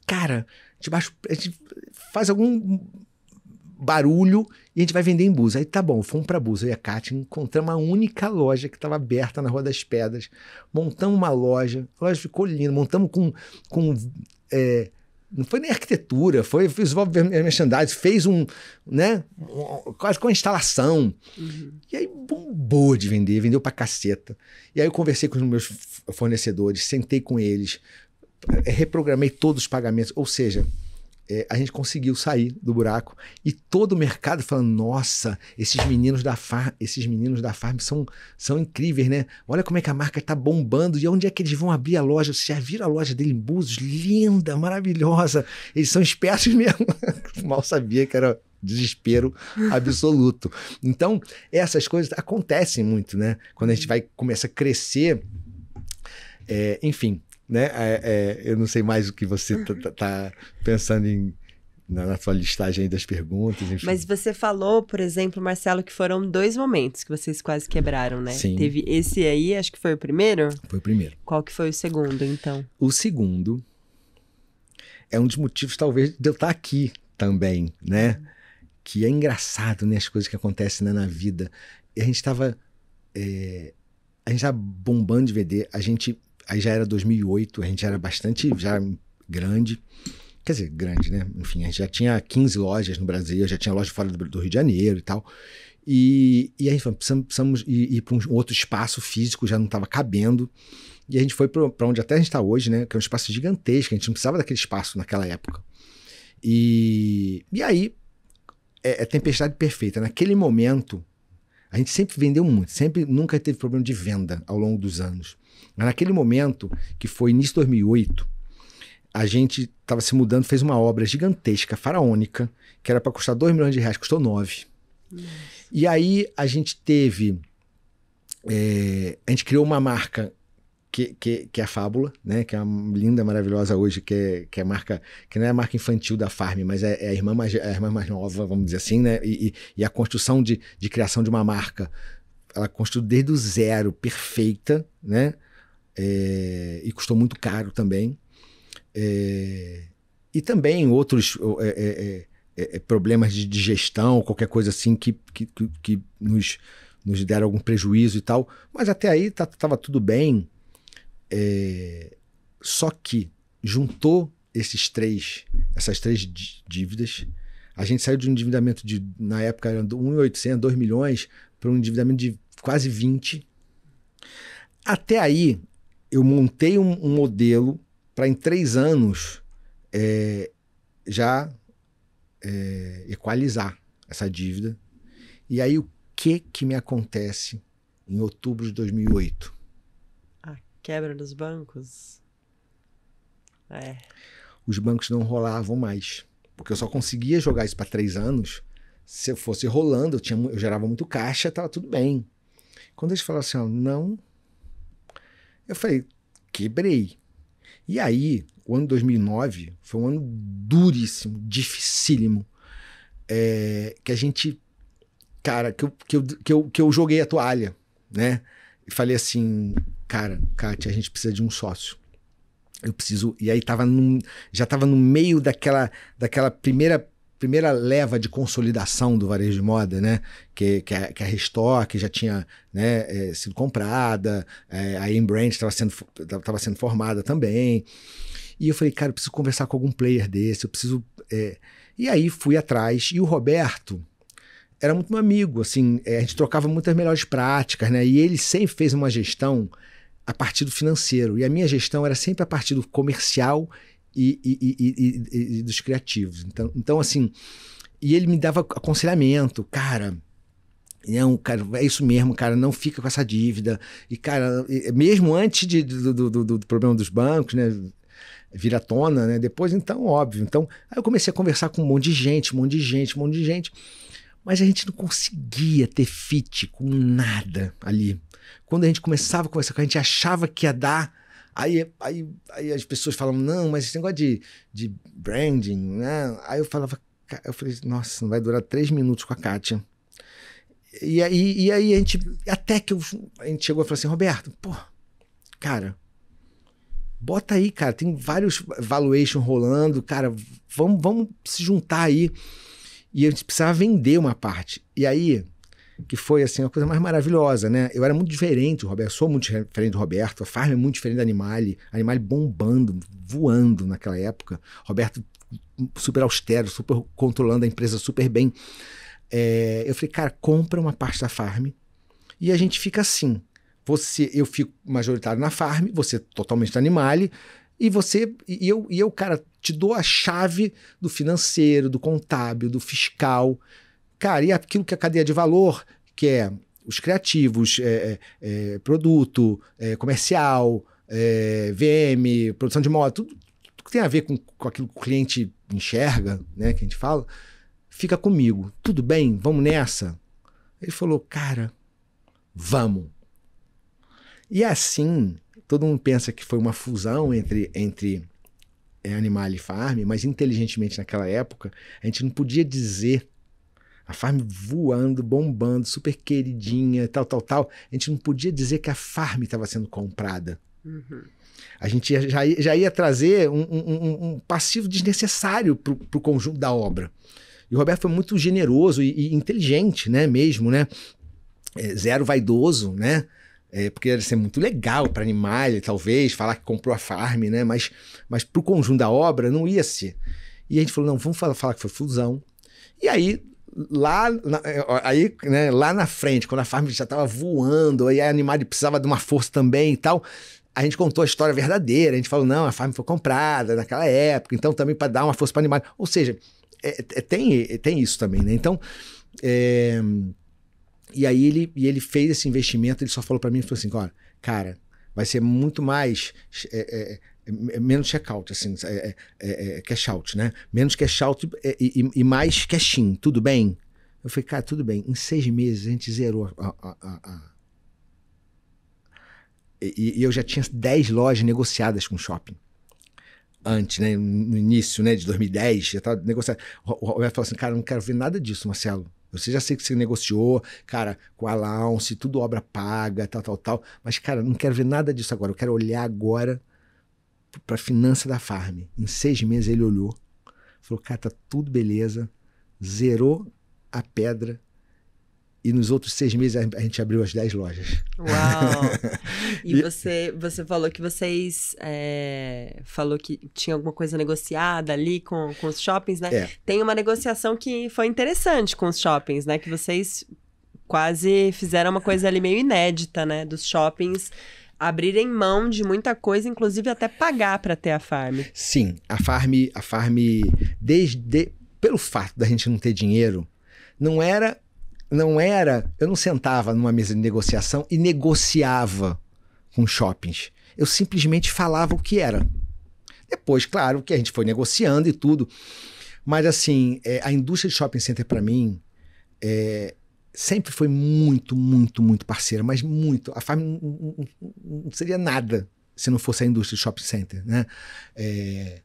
A: Cara, debaixo, a gente faz algum barulho e a gente vai vender em Búzios. Aí tá bom, fomos para Búzios. Eu e a Kátia encontramos uma única loja que estava aberta na Rua das Pedras. Montamos uma loja, a loja ficou linda. Montamos com. com é, não foi nem arquitetura, foi desenvolve merchandising, fez um, né, um, quase com uma instalação. Uhum. E aí bombou de vender, vendeu pra caceta. E aí eu conversei com os meus fornecedores, sentei com eles, é, reprogramei todos os pagamentos, ou seja, é, a gente conseguiu sair do buraco e todo o mercado falando: nossa, esses meninos da Farm, esses meninos da Farm são, são incríveis, né? Olha como é que a marca está bombando e onde é que eles vão abrir a loja? Vocês já viram a loja dele em Búzios? Linda, maravilhosa. Eles são espertos mesmo. Mal sabia que era desespero absoluto. Então, essas coisas acontecem muito, né? Quando a gente vai começa a crescer, é, enfim, né? É, é, eu não sei mais o que você está tá, tá pensando em na, na sua listagem das perguntas. Enfim. Mas
B: você falou, por exemplo, Marcelo, que foram dois momentos que vocês quase quebraram, né? Sim. Teve esse aí, acho que foi o primeiro? Foi o primeiro. Qual que foi o segundo, então?
A: O segundo é um dos motivos, talvez, de eu estar aqui também, né? Que é engraçado, né? As coisas que acontecem né, na vida. E a gente estava... É, a gente estava bombando de VD, a gente Aí já era 2008, a gente era bastante já grande. Quer dizer, grande, né? Enfim, a gente já tinha 15 lojas no Brasil, já tinha loja fora do, Rio de Janeiro e tal. E, e aí precisamos, precisamos ir, ir para um outro espaço físico, já não estava cabendo. E a gente foi para onde até a gente está hoje, né? Que é um espaço gigantesco, a gente não precisava daquele espaço naquela época. E, e aí, é, é tempestade perfeita. Naquele momento, a gente sempre vendeu muito, sempre nunca teve problema de venda ao longo dos anos. Mas naquele momento, que foi início de 2008, a gente estava se mudando, fez uma obra gigantesca, faraônica, que era para custar 2 milhões de reais, custou 9. E aí a gente teve. É, a gente criou uma marca que, que, que, é a Fábula, né? Que é uma linda, maravilhosa hoje, que é, que é marca, que não é a marca infantil da Farm, mas é, é a, irmã mais, é a irmã mais nova, vamos dizer assim, né? E, e, e a construção de, de criação de uma marca, ela construiu desde o zero, perfeita, né? é, e custou muito caro também. É, e também outros é, é, é, problemas de digestão, qualquer coisa assim que, que, que nos, nos deram algum prejuízo e tal. Mas até aí estava tá, tudo bem. só que juntou esses três, essas três dívidas. A gente saiu de um endividamento de, na época, era 1,800, 2 milhões, para um endividamento de quase 20. Até aí, eu montei um, um modelo para em três anos é, já é, equalizar essa dívida. E aí o que que me acontece em outubro de 2008?
B: A quebra dos bancos.
A: É. Os bancos não rolavam mais, porque eu só conseguia jogar isso para três anos. Se eu fosse rolando, eu, tinha, eu gerava muito caixa, tava tudo bem. Quando eles falaram assim, ó, não eu falei, quebrei. E aí, o ano 2009 foi um ano duríssimo, dificílimo, é, que a gente, cara, que eu, que, eu, que, eu, que eu joguei a toalha, né? E falei assim, cara, Kátia, a gente precisa de um sócio. Eu preciso. E aí tava num, já tava no meio daquela, daquela primeira primeira leva de consolidação do varejo de moda, né? Que, que, a, que a Restock já tinha né, é, sido comprada, é, a Embrand estava sendo, tava sendo formada também. E eu falei, cara, eu preciso conversar com algum player desse, eu preciso. É... E aí fui atrás. E o Roberto era muito meu amigo, assim, é, a gente trocava muitas melhores práticas, né? E ele sempre fez uma gestão a partir do financeiro. E a minha gestão era sempre a partir do comercial e, e, e, e dos criativos. Então, então, assim, e ele me dava aconselhamento, cara. Não, cara, é isso mesmo, cara, não fica com essa dívida. E, cara, mesmo antes de, do, do, do, do problema dos bancos, né? Vira tona, né? Depois, então, óbvio. Então, aí eu comecei a conversar com um monte de gente, um monte de gente, um monte de gente. Mas a gente não conseguia ter fit com nada ali. Quando a gente começava a conversar com a gente achava que ia dar Aí, aí, aí as pessoas falam, não, mas esse negócio de, de branding, né? Aí eu falava, eu falei, nossa, vai durar três minutos com a Kátia. E aí, e aí a gente, até que eu, a gente chegou e falou assim, Roberto, pô, cara, bota aí, cara, tem vários valuation rolando, cara, vamos, vamos se juntar aí. E a gente precisava vender uma parte. E aí, que foi assim uma coisa mais maravilhosa, né? Eu era muito diferente do Roberto, sou muito diferente do Roberto, a Farm é muito diferente do Animale, Animale bombando, voando naquela época, Roberto super austero, super controlando a empresa super bem. É, eu falei, cara, compra uma parte da Farm e a gente fica assim. Você, eu fico majoritário na Farm, você totalmente do Animale, e você e eu, e eu, cara, te dou a chave do financeiro, do contábil, do fiscal. Cara, e aquilo que a cadeia de valor, que é os criativos, é, é, é produto, é, comercial, é, VM, produção de moda, tudo, tudo, que tem a ver com, com aquilo que o cliente enxerga, né, que a gente fala, fica comigo. Tudo bem? Vamos nessa? Ele falou, cara, vamos. E assim, todo mundo pensa que foi uma fusão entre, entre é, Animal e Farm, mas inteligentemente naquela época, a gente não podia dizer a farm voando, bombando, super queridinha, tal, tal, tal. A gente não podia dizer que a farm estava sendo comprada. Uhum. A gente ia, já, ia, já, ia trazer um, um, um passivo desnecessário para o conjunto da obra. E o Roberto foi muito generoso e, e inteligente, né? Mesmo, né? É, zero vaidoso, né? É, porque ia ser muito legal para Animalia, talvez, falar que comprou a farm, né? Mas, mas para o conjunto da obra não ia ser. E a gente falou: não, vamos falar, falar que foi fusão. E aí lá na, é, aí, né, lá na frente, quando a farm já estava voando, aí a animada precisava de uma força também e tal, a gente contou a história verdadeira, a gente falou, não, a farm foi comprada naquela época, então também para dar uma força para Animad. Ou seja, é, é, tem, é, tem isso também, né? Então, é, e aí ele, e ele fez esse investimento, ele só falou para mim, ele falou assim, olha, cara, vai ser muito mais é, é, é menos checkout, out assim, é, é, é, é cash-out, né? Menos cash-out e, e, e, mais cash-in, tudo bem? Eu falei, cara, tudo bem. Em seis meses a gente zerou a... a, a, a... E, e, eu já tinha dez lojas negociadas com o shopping. Antes, né? No início, né? De 2010, já estava negociado. O Roberto falou assim, cara, não quero ver nada disso, Marcelo. Você já sei que você negociou, cara, com a Lounge, tudo obra paga, tal, tal, tal. Mas, cara, não quero ver nada disso agora. Eu quero olhar agora para a finança da farm. Em seis meses ele olhou, falou: cara, tá tudo beleza, zerou a pedra. E nos outros seis meses a gente abriu as dez lojas. Uau! E
B: você, você falou que vocês é, falou que tinha alguma coisa negociada ali com, com os shoppings, né? É. Tem uma negociação que foi interessante com os shoppings, né? Que vocês quase fizeram uma coisa ali meio inédita, né? Dos shoppings abrirem mão de muita coisa, inclusive até pagar para ter a farm.
A: Sim, a farm, a farm desde pelo fato da gente não ter dinheiro, não era não era, eu não sentava numa mesa de negociação e negociava com shoppings. Eu simplesmente falava o que era. Depois, claro, que a gente foi negociando e tudo. Mas assim, é, a indústria de shopping center para mim é, sempre foi muito, muito, muito parceira, mas muito. A Farm não, seria nada se não fosse a indústria de shopping center, né? É,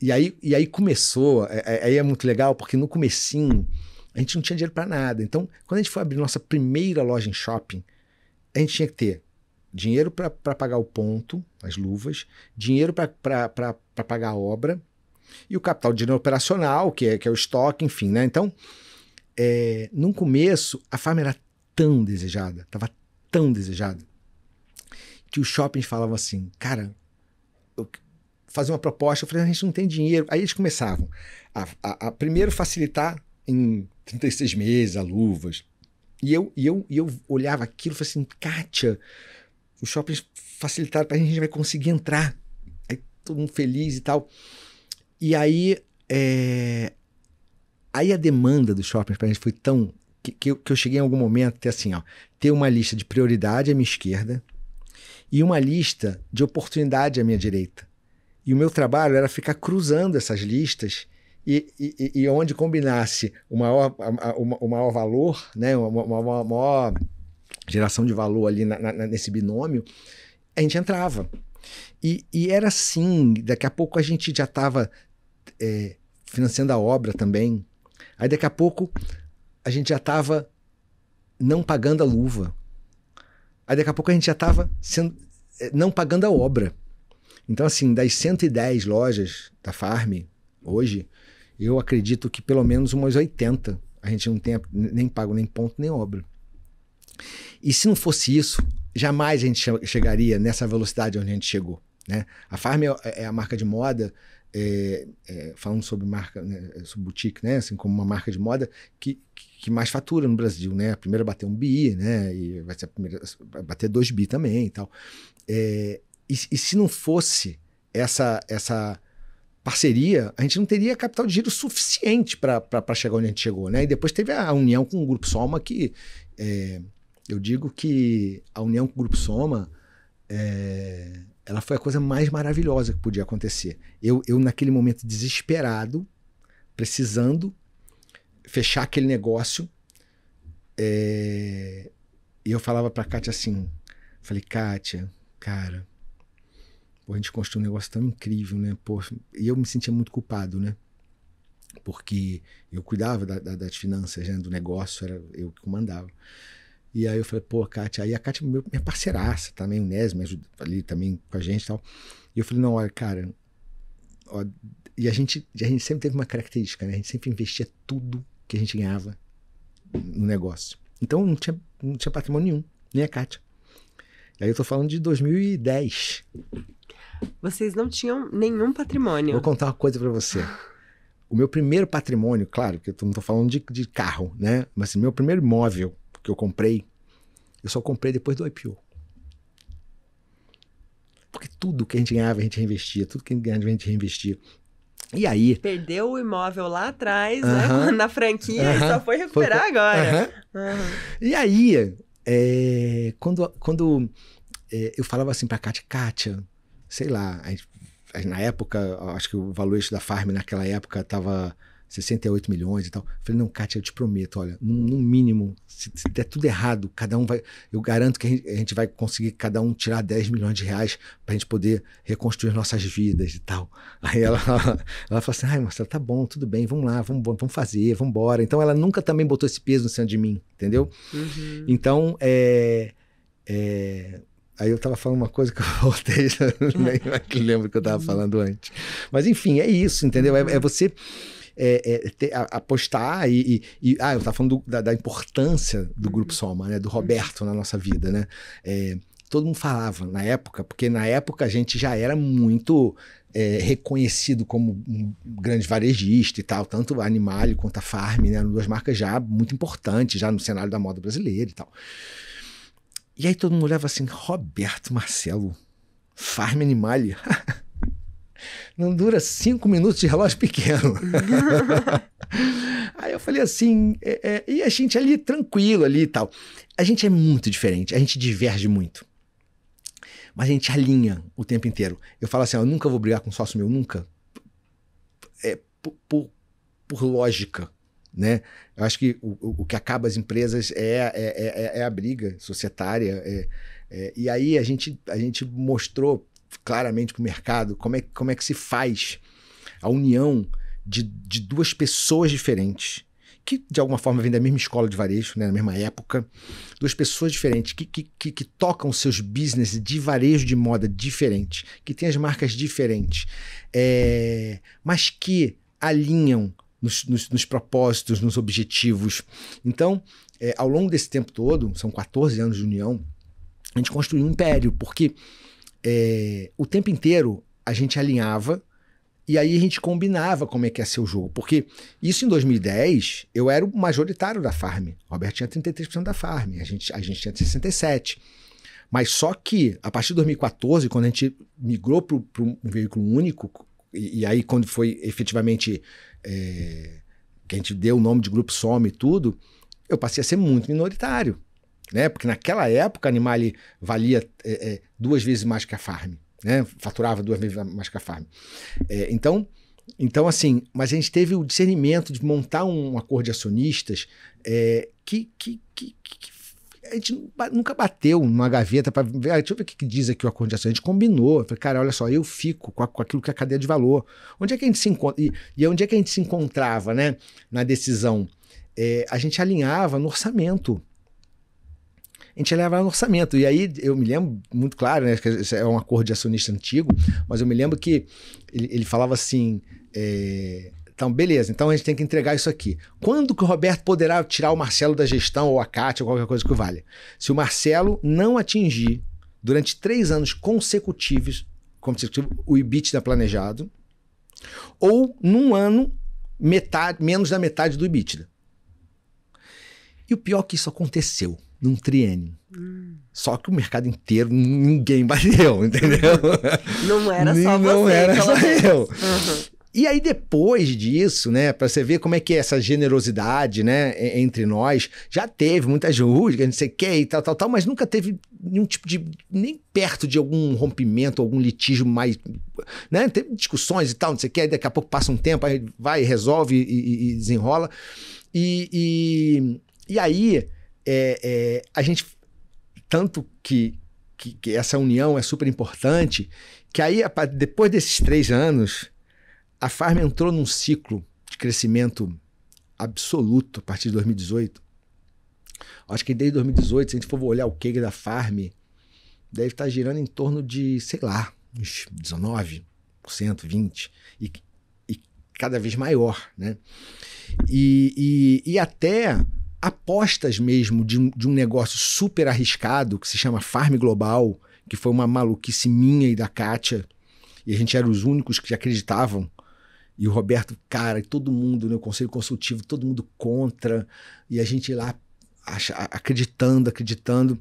A: e, aí, e aí começou, é, é aí é muito legal, porque no comecinho a gente não tinha dinheiro para nada. Então, quando a gente foi abrir nossa primeira loja em shopping, a gente tinha que ter dinheiro para pagar o ponto, as luvas, dinheiro para pagar a obra, e o capital de dinheiro operacional, que é, que é o estoque, enfim, né? Então, é, num começo, a farm era tão desejada, estava tão desejada, que os shoppings falavam assim, cara, eu fazia uma proposta, eu falei, a gente não tem dinheiro. Aí eles começavam a, a, a primeiro facilitar em 36 meses, a luvas. E eu, e eu, e eu olhava aquilo e falei assim, Kátia, os shoppings facilitaram para a gente, a gente vai conseguir entrar. Aí todo mundo feliz e tal. E aí é, Aí a demanda dos shoppings para a gente foi tão. Que, que, que, eu cheguei em algum momento até assim, ó. Ter uma lista de prioridade à minha esquerda e uma lista de oportunidade à minha direita. E o meu trabalho era ficar cruzando essas listas e, e, e onde combinasse o maior, o maior valor, né? Uma, uma maior geração de valor ali na, na, nesse binômio, a gente entrava. E, e, era assim, daqui a pouco a gente já estava é, eh, financiando a obra também. Aí daqui a pouco a gente já estava não pagando a luva. Aí daqui a pouco a gente já estava eh, não pagando a obra. Então, assim, das 110 lojas da Farm hoje, eu acredito que pelo menos umas 80 a gente não tem nem pago nem ponto nem obra. E se não fosse isso, jamais a gente chegaria nessa velocidade onde a gente chegou. Né? A Farm é, é a marca de moda é, é, falando sobre marca, né, é, sobre boutique, né, assim como uma marca de moda que, que mais fatura no Brasil, né? A primeira bateu um bi, né? E vai ser a primeira a bater dois bi também e tal. É, e, e, se não fosse essa essa parceria, a gente não teria capital de giro suficiente para chegar onde a gente chegou, né? E depois teve a união com o Grupo Soma que é, eu digo que a união com o Grupo Soma é, ela foi a coisa mais maravilhosa que podia acontecer. Eu, eu naquele momento desesperado, precisando fechar aquele negócio, é... e eu falava para Kátia assim, falei, Kátia, cara, pô, a gente construiu um negócio tão incrível, né? Pô, e eu me sentia muito culpado, né? Porque eu cuidava da, da, das finanças, né? do negócio, era eu que comandava. mandava. E aí eu falei, pô, Kátia, aí a Kátia é minha parceiraça também, o né, Nes me ajuda ali também com a gente e tal. E eu falei, não, olha, cara, ó, e a gente, a gente sempre teve uma característica, né? A gente sempre investia tudo que a gente ganhava no negócio. Então não tinha, não tinha patrimônio nenhum, nem a Kátia. E aí eu tô falando de 2010.
B: Vocês não tinham nenhum patrimônio. Vou
A: contar uma coisa para você. O meu primeiro patrimônio, claro, que eu não tô falando de, de carro, né? Mas assim, meu primeiro imóvel que eu comprei, eu só comprei depois do IPO. Porque tudo que a gente ganhava, a gente reinvestia. Tudo que a gente ganhava, a gente reinvestia.
B: E aí? Perdeu o imóvel lá atrás, uh -huh, né? na franquia, uh -huh, e só foi recuperar foi, agora. Uh -huh. E
A: aí, é, quando, quando é, eu falava assim pra Kátia, Kátia, sei lá, a gente, na época, acho que o valuation da Farm naquela época tava 68 milhões e tal. Eu falei, não, Kátia, eu te prometo, olha, no mínimo, se, se, der tudo errado, cada um vai. Eu garanto que a gente, a gente vai conseguir cada um tirar 10 milhões de reais para a gente poder reconstruir nossas vidas e tal. Aí ela, ela, falou assim: ai, Marcelo, tá bom, tudo bem, vamos lá, vamos, vamos fazer, vamos embora. Então ela nunca também botou esse peso no cima de mim, entendeu? Uhum. Então, é, é Aí eu tava falando uma coisa que eu voltei, nem lembro que eu tava uhum. falando antes. Mas enfim, é isso, entendeu? É, é você é, é, ter, apostar e, e, e, Ah, eu estava falando do, da, da, importância do Grupo Soma, né? Do Roberto na nossa vida, né? É, todo mundo falava na época, porque na época a gente já era muito é, reconhecido como um grande varejista e tal, tanto a quanto a Farm, né, eram duas marcas já muito importantes já no cenário da moda brasileira e tal. E aí todo mundo olhava assim, Roberto Marcelo, Farm Animale, não dura cinco minutos de relógio pequeno. Aí eu falei assim, é, é, e a gente ali tranquilo ali e tal. A gente é muito diferente, a gente diverge muito. Mas a gente alinha o tempo inteiro. Eu falo assim, eu nunca vou brigar com um sócio meu, nunca. É, por, por, por lógica, né? Eu acho que o, o, o que acaba as empresas é, é, é, é, é a briga societária. É, é, e aí a gente, a gente mostrou claramente para o mercado como é, como é que se faz a união de, de duas pessoas diferentes que de alguma forma vêm da mesma escola de varejo, né, na mesma época, duas pessoas diferentes que, que, que, que tocam seus business de varejo de moda diferente, que têm as marcas diferentes, é, mas que alinham nos, nos, nos, propósitos, nos objetivos. Então, é, ao longo desse tempo todo, são 14 anos de união, a gente construiu um império, porque é, o tempo inteiro a gente alinhava e aí a gente combinava como é que ia ser o jogo. Porque isso em 2010, eu era o majoritário da farm. O Robert tinha 33% da farm, a gente, a gente tinha 67%. Mas só que, a partir de 2014, quando a gente migrou para um veículo único, e, e, aí quando foi efetivamente é, que a gente deu o nome de Grupo Some e tudo, eu passei a ser muito minoritário né? Porque naquela época a Animale valia é, é, duas vezes mais que a Farm, né? Faturava duas vezes mais que a Farm. É, então, então assim, mas a gente teve o discernimento de montar um acordo de acionistas é, que, que, que, que a gente nunca bateu numa gaveta para ver, ah, deixa eu ver o que, diz aqui o acordo de acionistas. A gente combinou, falei, cara, olha só, eu fico com, a, com, aquilo que é a cadeia de valor. Onde é que a gente se encontra? E, e onde é que a gente se encontrava, né, na decisão? É, a gente alinhava no orçamento a gente levar o orçamento. E aí eu me lembro, muito claro, né? Que é um acordo de acionista antigo, mas eu me lembro que ele, ele falava assim. É, então, beleza, então a gente tem que entregar isso aqui. Quando que o Roberto poderá tirar o Marcelo da gestão, ou a Cátia, ou qualquer coisa que valha? Se o Marcelo não atingir, durante três anos consecutivos, consecutivo, o da planejado, ou num ano, metade, menos da metade do EBITDA. E o pior é que isso aconteceu num triênio. Hum. Só que o mercado inteiro, ninguém bateu, entendeu?
B: Não era só Não era só eu.
A: Uhum. E aí depois disso, né, para você ver como é que é essa generosidade, né, entre nós, já teve muitas rusgas, não sei o que e tal, tal, tal, mas nunca teve nenhum tipo de, nem perto de algum rompimento, algum litígio mais, né, teve discussões e tal, não sei o que, daqui a pouco passa um tempo, aí vai, resolve e, e desenrola. E, e, e aí é, é, a gente, tanto que, que, que, essa união é super importante, que aí, depois desses três anos, a Farm entrou num ciclo de crescimento absoluto a partir de 2018. Acho que desde 2018, se a gente for olhar o que da Farm, deve estar tá girando em torno de, sei lá, uns 19%, 20%. E, e cada vez maior, né? e, e, e até apostas mesmo de, de um negócio super arriscado que se chama Farm Global, que foi uma maluquice minha e da Kátia, e a gente era os únicos que acreditavam. E o Roberto, cara, e todo mundo, né, o conselho consultivo, todo mundo contra, e a gente lá acha, acreditando, acreditando.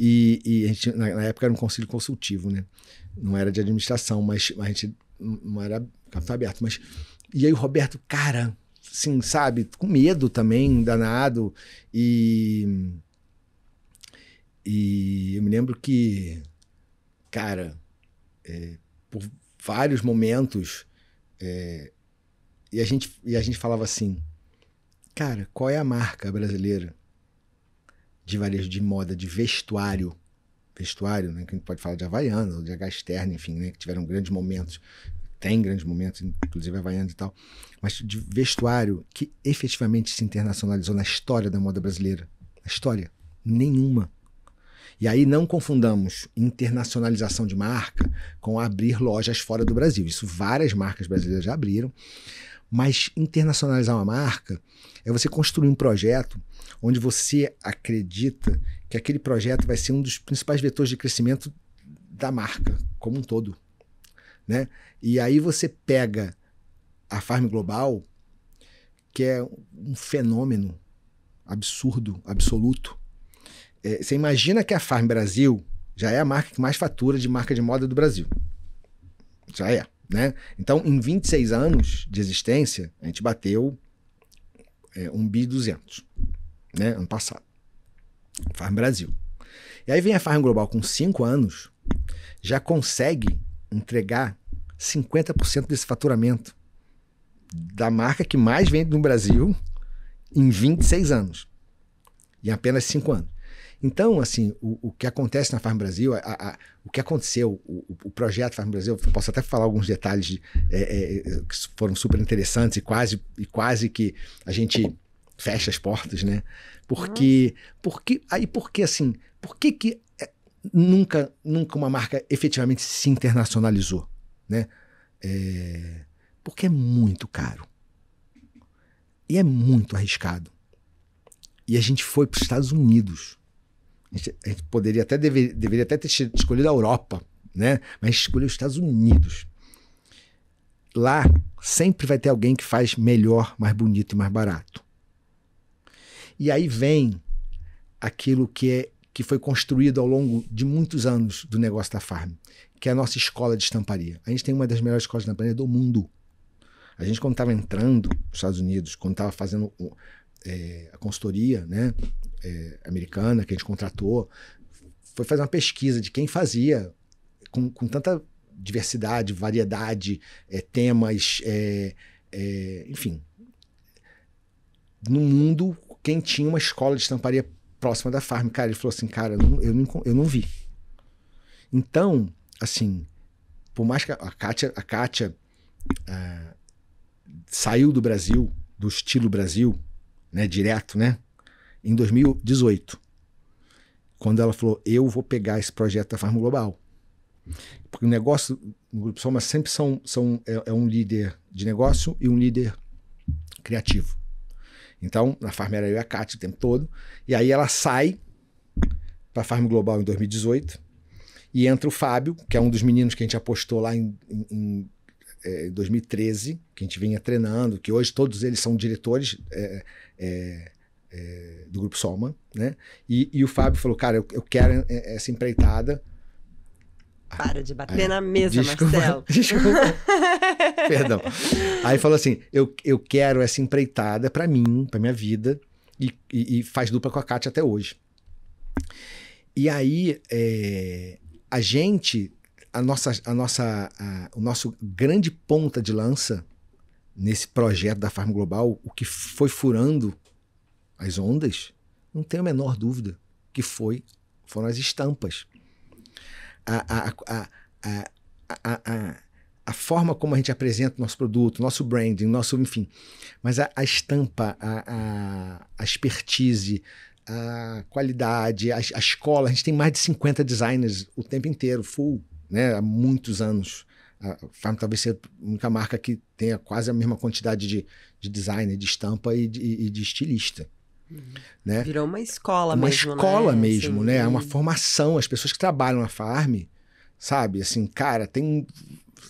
A: E, e a gente, na, na, época era um conselho consultivo, né? Não era de administração, mas a gente não era capital aberto. Mas, e aí o Roberto, cara, assim, sabe, com medo também, danado. E. E eu me lembro que, cara, é, por vários momentos, é, e, a gente, e a gente falava assim, cara, qual é a marca brasileira de varejo de moda, de vestuário? Vestuário, né? Que a gente pode falar de Havaiana, ou de Agasterna, enfim, né? Que tiveram grandes momentos tem grandes momentos, inclusive Vaiana e tal, mas de vestuário que efetivamente se internacionalizou na história da moda brasileira. Na história. Nenhuma. E aí não confundamos internacionalização de marca com abrir lojas fora do Brasil. Isso várias marcas brasileiras já abriram. Mas internacionalizar uma marca é você construir um projeto onde você acredita que aquele projeto vai ser um dos principais vetores de crescimento da marca como um todo. Né? E aí você pega a Farm Global, que é um fenômeno absurdo, absoluto. É, você imagina que a Farm Brasil já é a marca que mais fatura de marca de moda do Brasil. Já é, né? Então, em 26 anos de existência, a gente bateu é, 1 bi 200, né? Ano passado. Farm Brasil. E aí vem a Farm Global com 5 anos, já consegue entregar 50% desse faturamento da marca que mais vende no Brasil em 26 anos. Em apenas 5 anos. Então, assim, o, o que acontece na Farm Brasil, a, a, o que aconteceu, o, o, projeto Farm Brasil, posso até falar alguns detalhes de, é, é, que foram super interessantes e quase, e quase que a gente fecha as portas, né? Porque, uhum. porque aí, porque assim, por que que nunca, nunca uma marca efetivamente se internacionalizou, né? É, porque é muito caro e é muito arriscado. E a gente foi para os Estados Unidos. A gente, a gente poderia até dever, deveria até ter escolhido a Europa, né? Mas escolheu os Estados Unidos. Lá sempre vai ter alguém que faz melhor, mais bonito e mais barato. E aí vem aquilo que é que foi construído ao longo de muitos anos do negócio da Farm, que é a nossa escola de estamparia. A gente tem uma das melhores escolas de estamparia do mundo. A gente, quando estava entrando nos Estados Unidos, quando estava fazendo é, a consultoria né, é, americana que a gente contratou, foi fazer uma pesquisa de quem fazia com, com tanta diversidade, variedade, é, temas, é, é, enfim. No mundo, quem tinha uma escola de estamparia próxima da farm. Cara, ele falou assim, cara, eu não, eu não, eu não vi. Então, assim, por mais que a Kátia, a Kátia é, saiu do Brasil, do estilo Brasil, né, direto, né, em 2018, quando ela falou, eu vou pegar esse projeto da Farm Global. Porque o negócio, o Grupo Soma, sempre são, são é, é um líder de negócio e um líder criativo. Então, na farm era eu e a Kátia o tempo todo. E aí ela sai para a Farm Global em 2018. E entra o Fábio, que é um dos meninos que a gente apostou lá em, em, em 2013, é, que a gente vinha treinando, que hoje todos eles são diretores é, é, é, do Grupo Soma. Né? E, e, o Fábio falou, cara, eu, eu quero é, essa empreitada
B: para de bater é. na mesa, desculpa, Marcelo. Desculpa. Perdão.
A: Aí falou assim: eu, eu quero essa empreitada para mim, para minha vida, e, e, e, faz dupla com a Kátia até hoje. E aí, é, a gente, a nossa, a nossa, a, o nosso grande ponta de lança nesse projeto da Farm Global, o que foi furando as ondas, não tenho a menor dúvida que foi foram as estampas a, a, a, a, a forma como a gente apresenta o nosso produto, nosso branding, nosso, enfim. Mas a, a estampa, a, a, a, expertise, a qualidade, a, a, escola. A gente tem mais de 50 designers o tempo inteiro, full, né? Há muitos anos. A Farm talvez seja a única marca que tenha quase a mesma quantidade de, de designer, de estampa e de, e de estilista.
B: Né? Virou uma escola uma mesmo. Uma né? escola né? mesmo, Sim. né? É uma
A: formação. As pessoas que trabalham na farm, sabe? Assim, cara, tem.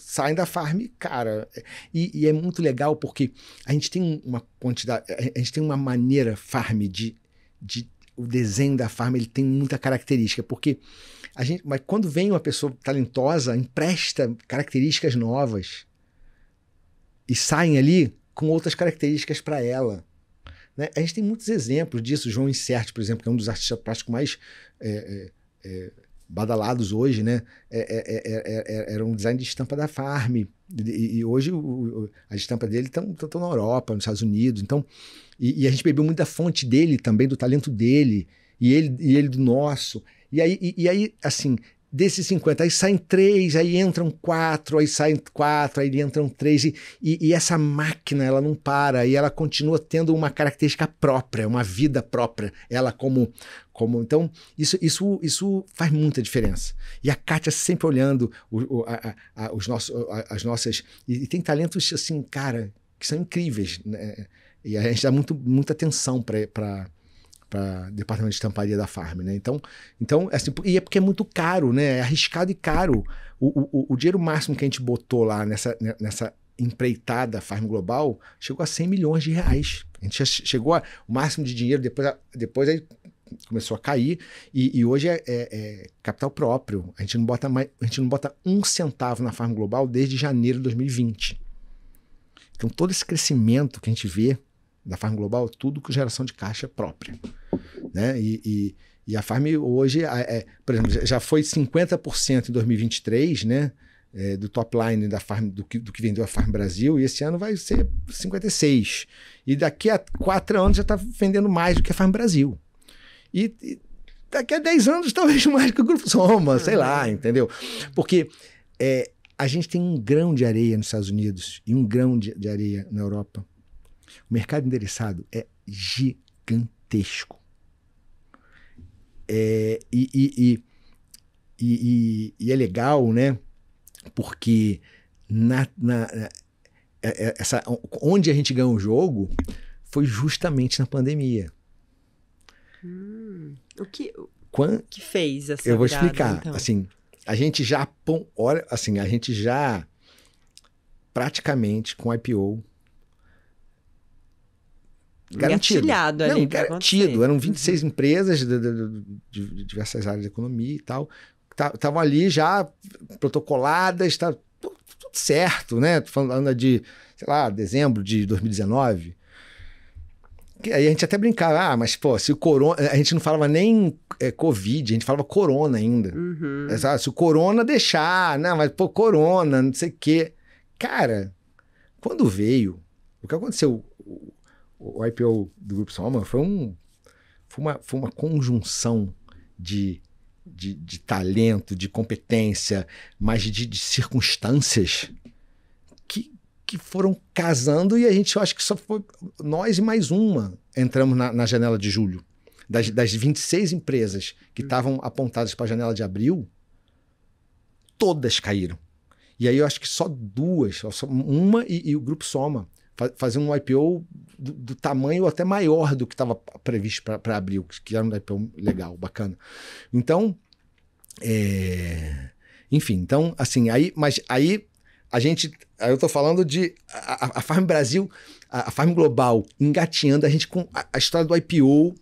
A: Saem da farm, cara. E, e é muito legal porque a gente tem uma quantidade. A gente tem uma maneira farm de. de o desenho da farm ele tem muita característica, porque a gente, mas quando vem uma pessoa talentosa, empresta características novas e saem ali com outras características para ela. Né? A gente tem muitos exemplos disso. João Insert, por exemplo, que é um dos artistas plásticos mais é, é, é badalados hoje, né? É, é, é, era um design de estampa da Farm. E, e hoje o, as estampas dele estão na Europa, nos Estados Unidos. Então, e, e, a gente bebeu muito da fonte dele também, do talento dele, e ele, e ele do nosso. E aí, e, e aí assim, desses 50, aí saem três, aí entram quatro, aí saem quatro, aí entram três, e, e, e, essa máquina ela não para, e ela continua tendo uma característica própria, uma vida própria, ela como. como então, isso, isso, isso faz muita diferença. E a Kátia sempre olhando o, o, a, a, os nossos, as nossas. E, e, tem talentos, assim, cara, que são incríveis, né? E a gente dá muito, muita atenção para para departamento de estamparia da Farm, né? Então, então é assim, e é porque é muito caro, né? É arriscado e caro. O, o, o dinheiro máximo que a gente botou lá nessa, né, nessa empreitada Farm Global chegou a 100 milhões de reais. A gente chegou ao máximo de dinheiro, depois, depois aí começou a cair e, e hoje é, é, é, capital próprio. A gente, não bota mais, a gente não bota um centavo na Farm Global desde janeiro de 2020. Então todo esse crescimento que a gente vê da Farm Global, tudo com geração de caixa própria. Né? E, e, e a Farm hoje, é, por exemplo, já foi 50% em 2023, né? É, do top line da Farm, do que, do que vendeu a Farm Brasil, e esse ano vai ser 56. E daqui a quatro anos já está vendendo mais do que a Farm Brasil. E, e, daqui a 10 anos, talvez mais que o Grupo Soma, é sei lá, entendeu? Porque é, a gente tem um grão de areia nos Estados Unidos e um grão de, de areia na Europa. O mercado endereçado é gigantesco. É, e, e, e, e, é legal, né? Porque na, na, é, é, essa, onde a gente ganhou o jogo foi justamente na pandemia.
B: Hum, o que, Quando, que fez essa Eu vou virada, explicar. Então.
A: Assim, a gente já olha, assim, a gente já praticamente com IPO
B: garantido. Gatilhado ali. Não, garantido.
A: Eram 26 uhum. empresas de, de, de, de, diversas áreas da economia e tal. Estavam tá, ali já protocoladas, tá, tudo, tudo certo, né? Falando de, sei lá, dezembro de 2019. Aí a gente até brincava, ah, mas pô, se o corona. A gente não falava nem é, Covid, a gente falava corona ainda. Uhum. Ah, se o corona deixar, né? Mas pô, corona, não sei o quê. Cara, quando veio, o que aconteceu o IPO do Grupo Soma foi, um, foi, uma, foi uma conjunção de, de, de talento, de competência, mas de, de circunstâncias que, que foram casando e a gente, eu acho que só foi nós e mais uma entramos na, na janela de julho. Das, das 26 empresas que hum. estavam apontadas para a janela de abril, todas caíram. E aí eu acho que só duas, só uma e, e o Grupo Soma fazer um IPO do, do tamanho até maior do que estava previsto para abril, que era um IPO legal, bacana. Então, é... enfim, então, assim, aí, mas aí a gente, aí eu estou falando de a, a Farm Brasil, a, a Farm Global engatinhando a gente com a, a, história do IPO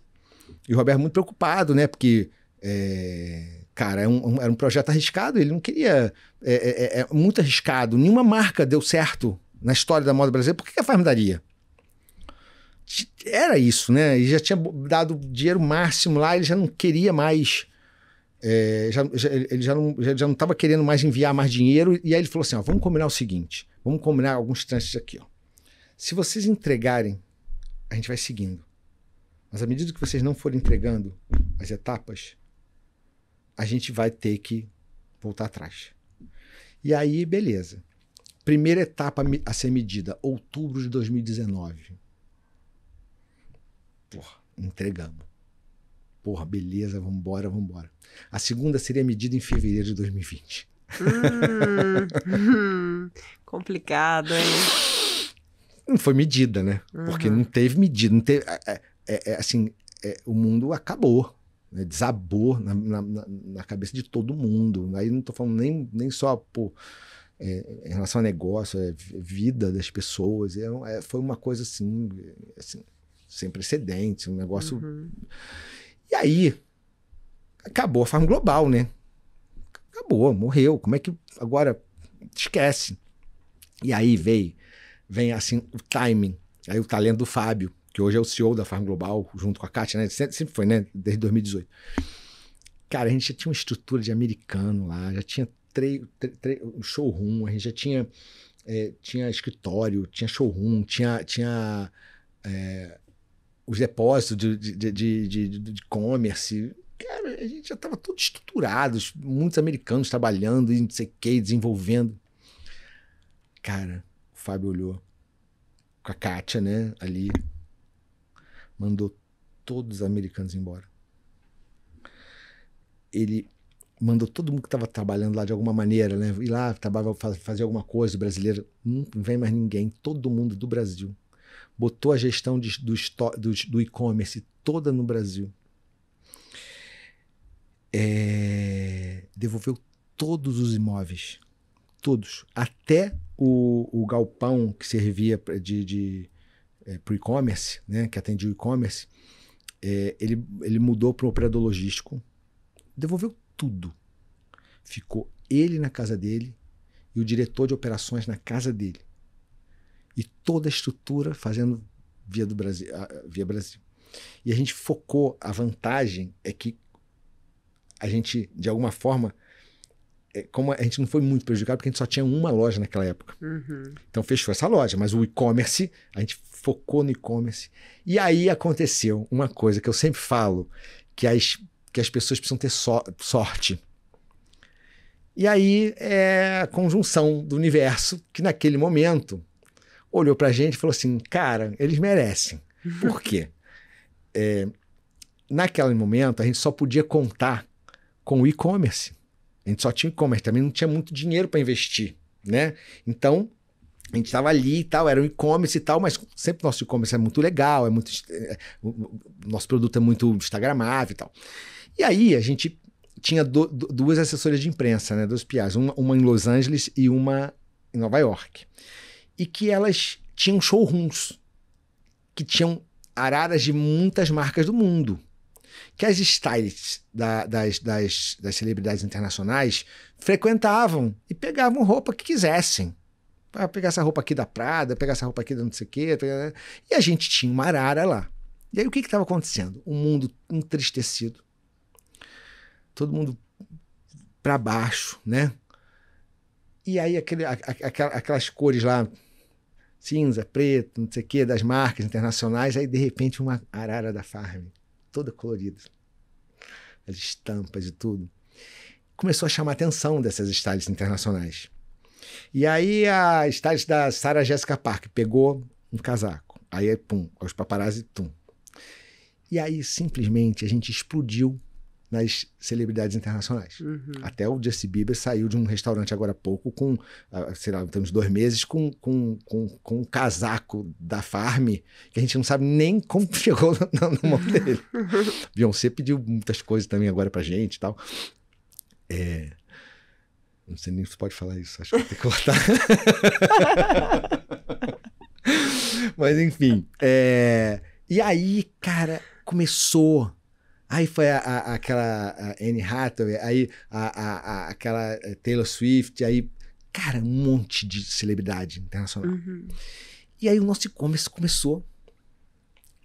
A: e o Roberto muito preocupado, né? Porque é cara, era é um, era um projeto arriscado, ele não queria. É, é, é, é muito arriscado. Nenhuma marca deu certo na história da moda brasileira, por que a farmadaria? Era isso, né? Ele já tinha dado dinheiro máximo lá, ele já não queria mais. É, já, já, ele já não estava querendo mais enviar mais dinheiro. E aí ele falou assim: ó, vamos combinar o seguinte: vamos combinar alguns trânsito aqui. Ó. Se vocês entregarem, a gente vai seguindo. Mas à medida que vocês não forem entregando as etapas, a gente vai ter que voltar atrás. E aí, beleza. Primeira etapa a ser medida, outubro de 2019. Porra, entregamos. Porra, beleza, vamos embora, vamos embora. A segunda seria medida em fevereiro de 2020. Hum,
B: hum, complicado, hein?
A: Não foi medida, né? Uhum. Porque não teve medida. Não teve, é, é, é, assim, é, o mundo acabou. Né? Desabou na, na, na, cabeça de todo mundo. Aí não estou falando nem, nem só, pô, é, em relação a negócio, é, vida das pessoas. É, é, foi uma coisa assim, assim, sem precedentes, um negócio. Uhum. E aí acabou a farm global, né? Acabou, morreu. Como é que agora esquece? E aí veio, vem assim o timing, aí o talento do Fábio, que hoje é o CEO da Farm Global, junto com a Kátia, né? sempre foi, né? Desde 2018. Cara, a gente já tinha uma estrutura de americano lá, já tinha um showroom, a gente já tinha, é, tinha escritório, tinha showroom, tinha, tinha é, os depósitos de, de, de, de, de e-commerce. Cara, a gente já estava todo estruturado, muitos americanos trabalhando e não sei o que, desenvolvendo. Cara, o Fábio olhou com a Kátia, né, ali, mandou todos os americanos embora. Ele mandou todo mundo que estava trabalhando lá de alguma maneira, né? Ir lá, trabalhava, fazer alguma coisa, o brasileiro. Não vem mais ninguém, todo mundo do Brasil. Botou a gestão de, do, do, do e-commerce toda no Brasil. É, devolveu todos os imóveis. Todos. Até o, o galpão que servia de, de, é, para o e-commerce, né? que atendia o e-commerce, é, ele, ele mudou para o operador logístico. Devolveu tudo. Ficou ele na casa dele e o diretor de operações na casa dele. E toda a estrutura fazendo via do Brasil, via Brasil. E a gente focou, a vantagem é que a gente de alguma forma é, como a gente não foi muito prejudicado, porque a gente só tinha uma loja naquela época. Uhum. Então fechou essa loja, mas o e-commerce, a gente focou no e-commerce. E aí aconteceu uma coisa que eu sempre falo, que as que as pessoas precisam ter so sorte. E aí é a conjunção do universo que naquele momento olhou para a gente e falou assim, cara, eles merecem. Por quê? É, naquele momento a gente só podia contar com o e-commerce. A gente só tinha e-commerce, também não tinha muito dinheiro para investir, né? Então a gente estava ali e tal, era um e-commerce e tal, mas sempre nosso e-commerce é muito legal, é muito, é, o, o nosso produto é muito instagramável e tal. E aí a gente tinha do, duas assessorias de imprensa, né, dos PIAs, uma, uma, em Los Angeles e uma em Nova York. E que elas tinham showrooms que tinham araras de muitas marcas do mundo. Que as stylists da, das, das, das celebridades internacionais frequentavam e pegavam roupa que quisessem para ah, pegar essa roupa aqui da Prada, pegar essa roupa aqui da não sei o quê. Né? E a gente tinha uma arara lá. E aí o que estava acontecendo? O mundo entristecido, todo mundo para baixo, né? E aí aquele, a, a, aquelas cores lá, cinza, preto, não sei o quê, das marcas internacionais, aí de repente uma arara da Farm, toda colorida, as estampas e tudo, começou a chamar a atenção dessas estádios internacionais. E aí a stylist da Sarah Jessica Park pegou um casaco, aí pum, os paparazzi, tum. E aí simplesmente a gente explodiu nas celebridades internacionais.
B: Uhum. Até
A: o Justin Bieber saiu de um restaurante agora há pouco com, ah, sei lá, temos dois meses, com, com, com, com um casaco da Farm, que a gente não sabe nem como chegou na, na mão dele. Beyoncé pediu muitas coisas também agora pra gente e tal. É... Não sei nem se pode falar isso, acho que vou ter que cortar. Mas enfim. É... E aí, cara, começou Aí foi a, a, aquela a Anne Hathaway, aí a, aquela eh, Taylor Swift, aí, cara, um monte de celebridade internacional. Uhum. E aí o nosso e-commerce começou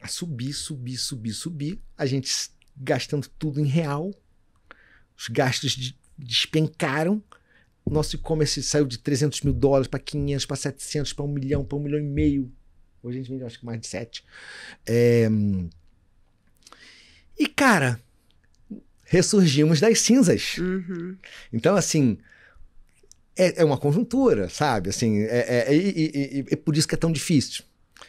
A: a subir, subir, subir, subir. A gente gastando tudo em real. Os gastos de, despencaram. O nosso e-commerce saiu de 300 mil dólares para 500, para 700, para 1 milhão, para 1 milhão e meio. Hoje a gente vende acho que mais de 7. É, eh, e, cara, ressurgimos das cinzas. Uhum. Então, assim, é, é, uma conjuntura, sabe? Assim, é, é, é, por isso que é tão difícil.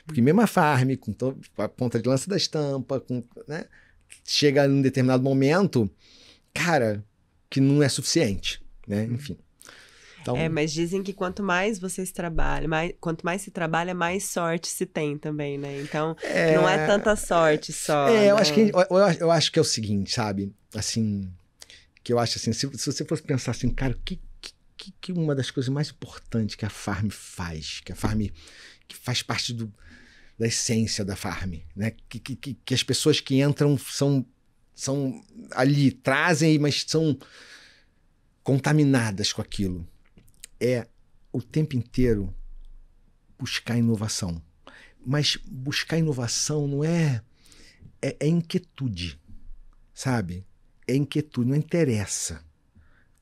A: Porque mesmo a farm, com a ponta de lança da estampa, com, né? chega num determinado momento, cara, que não é suficiente, né? Uhum. Enfim.
B: Então... É, mas dizem que quanto mais vocês trabalham, mais, quanto mais se trabalha, mais sorte se tem também, né? Então, é... não é tanta sorte é, só. É, né? eu, acho né? que,
A: eu, eu, acho que é o seguinte, sabe? Assim, que eu acho assim, se, se você fosse pensar assim, cara, o que, que, que uma das coisas mais importantes que a Farm faz, que a Farm que faz parte do, da essência da Farm, né? Que, que, que as pessoas que entram são, são ali, trazem, mas são contaminadas com aquilo é o tempo inteiro buscar inovação. Mas buscar inovação não é. É, é inquietude, sabe? É inquietude, não interessa.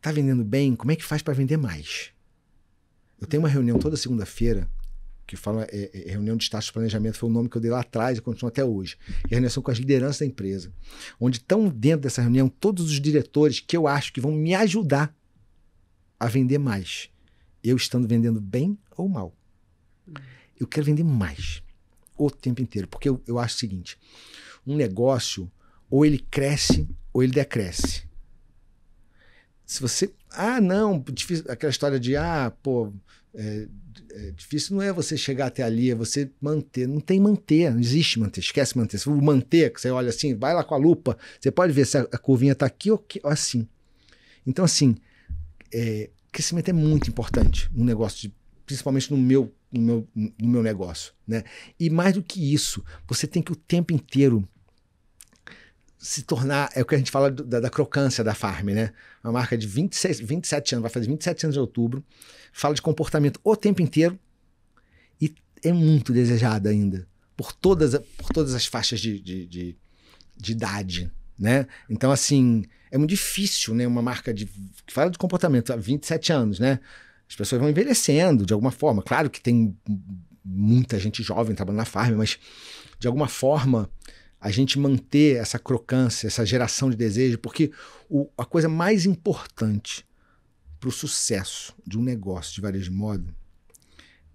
A: Tá vendendo bem? Como é que faz para vender mais? Eu tenho uma reunião toda segunda-feira que fala é, é, é reunião de estágio de planejamento, foi o nome que eu dei lá atrás e continuo até hoje. E a reunião é com as lideranças da empresa, onde estão dentro dessa reunião todos os diretores que eu acho que vão me ajudar a vender mais eu estando vendendo bem ou mal. Eu quero vender mais o tempo inteiro, porque eu, eu acho o seguinte: um negócio ou ele cresce ou ele decresce. Se você. Ah, não, difícil, aquela história de ah, pô, é, é, difícil não é você chegar até ali, é você manter. Não tem manter, não existe manter, esquece manter. Se o manter, que você olha assim, vai lá com a lupa, você pode ver se a, a curvinha está aqui ou, aqui, ou assim. Então, assim, é, aquecimento é muito importante no negócio, de, principalmente no meu, no, meu, no meu negócio. Né? E mais do que isso, você tem que o tempo inteiro se tornar, é o que a gente fala do, da, da, crocância da Farm, né? Uma marca de 26, 27 anos, vai fazer 27 anos de outubro, fala de comportamento o tempo inteiro e é muito desejada ainda por todas, por todas as faixas de, de, de, de idade né? Então, assim, é muito difícil, né? Uma marca de, que fala de comportamento há 27 anos, né? As pessoas vão envelhecendo de alguma forma. Claro que tem muita gente jovem trabalhando na farm, mas de alguma forma a gente manter essa crocância, essa geração de desejo, porque o, a coisa mais importante para o sucesso de um negócio de varejo de moda,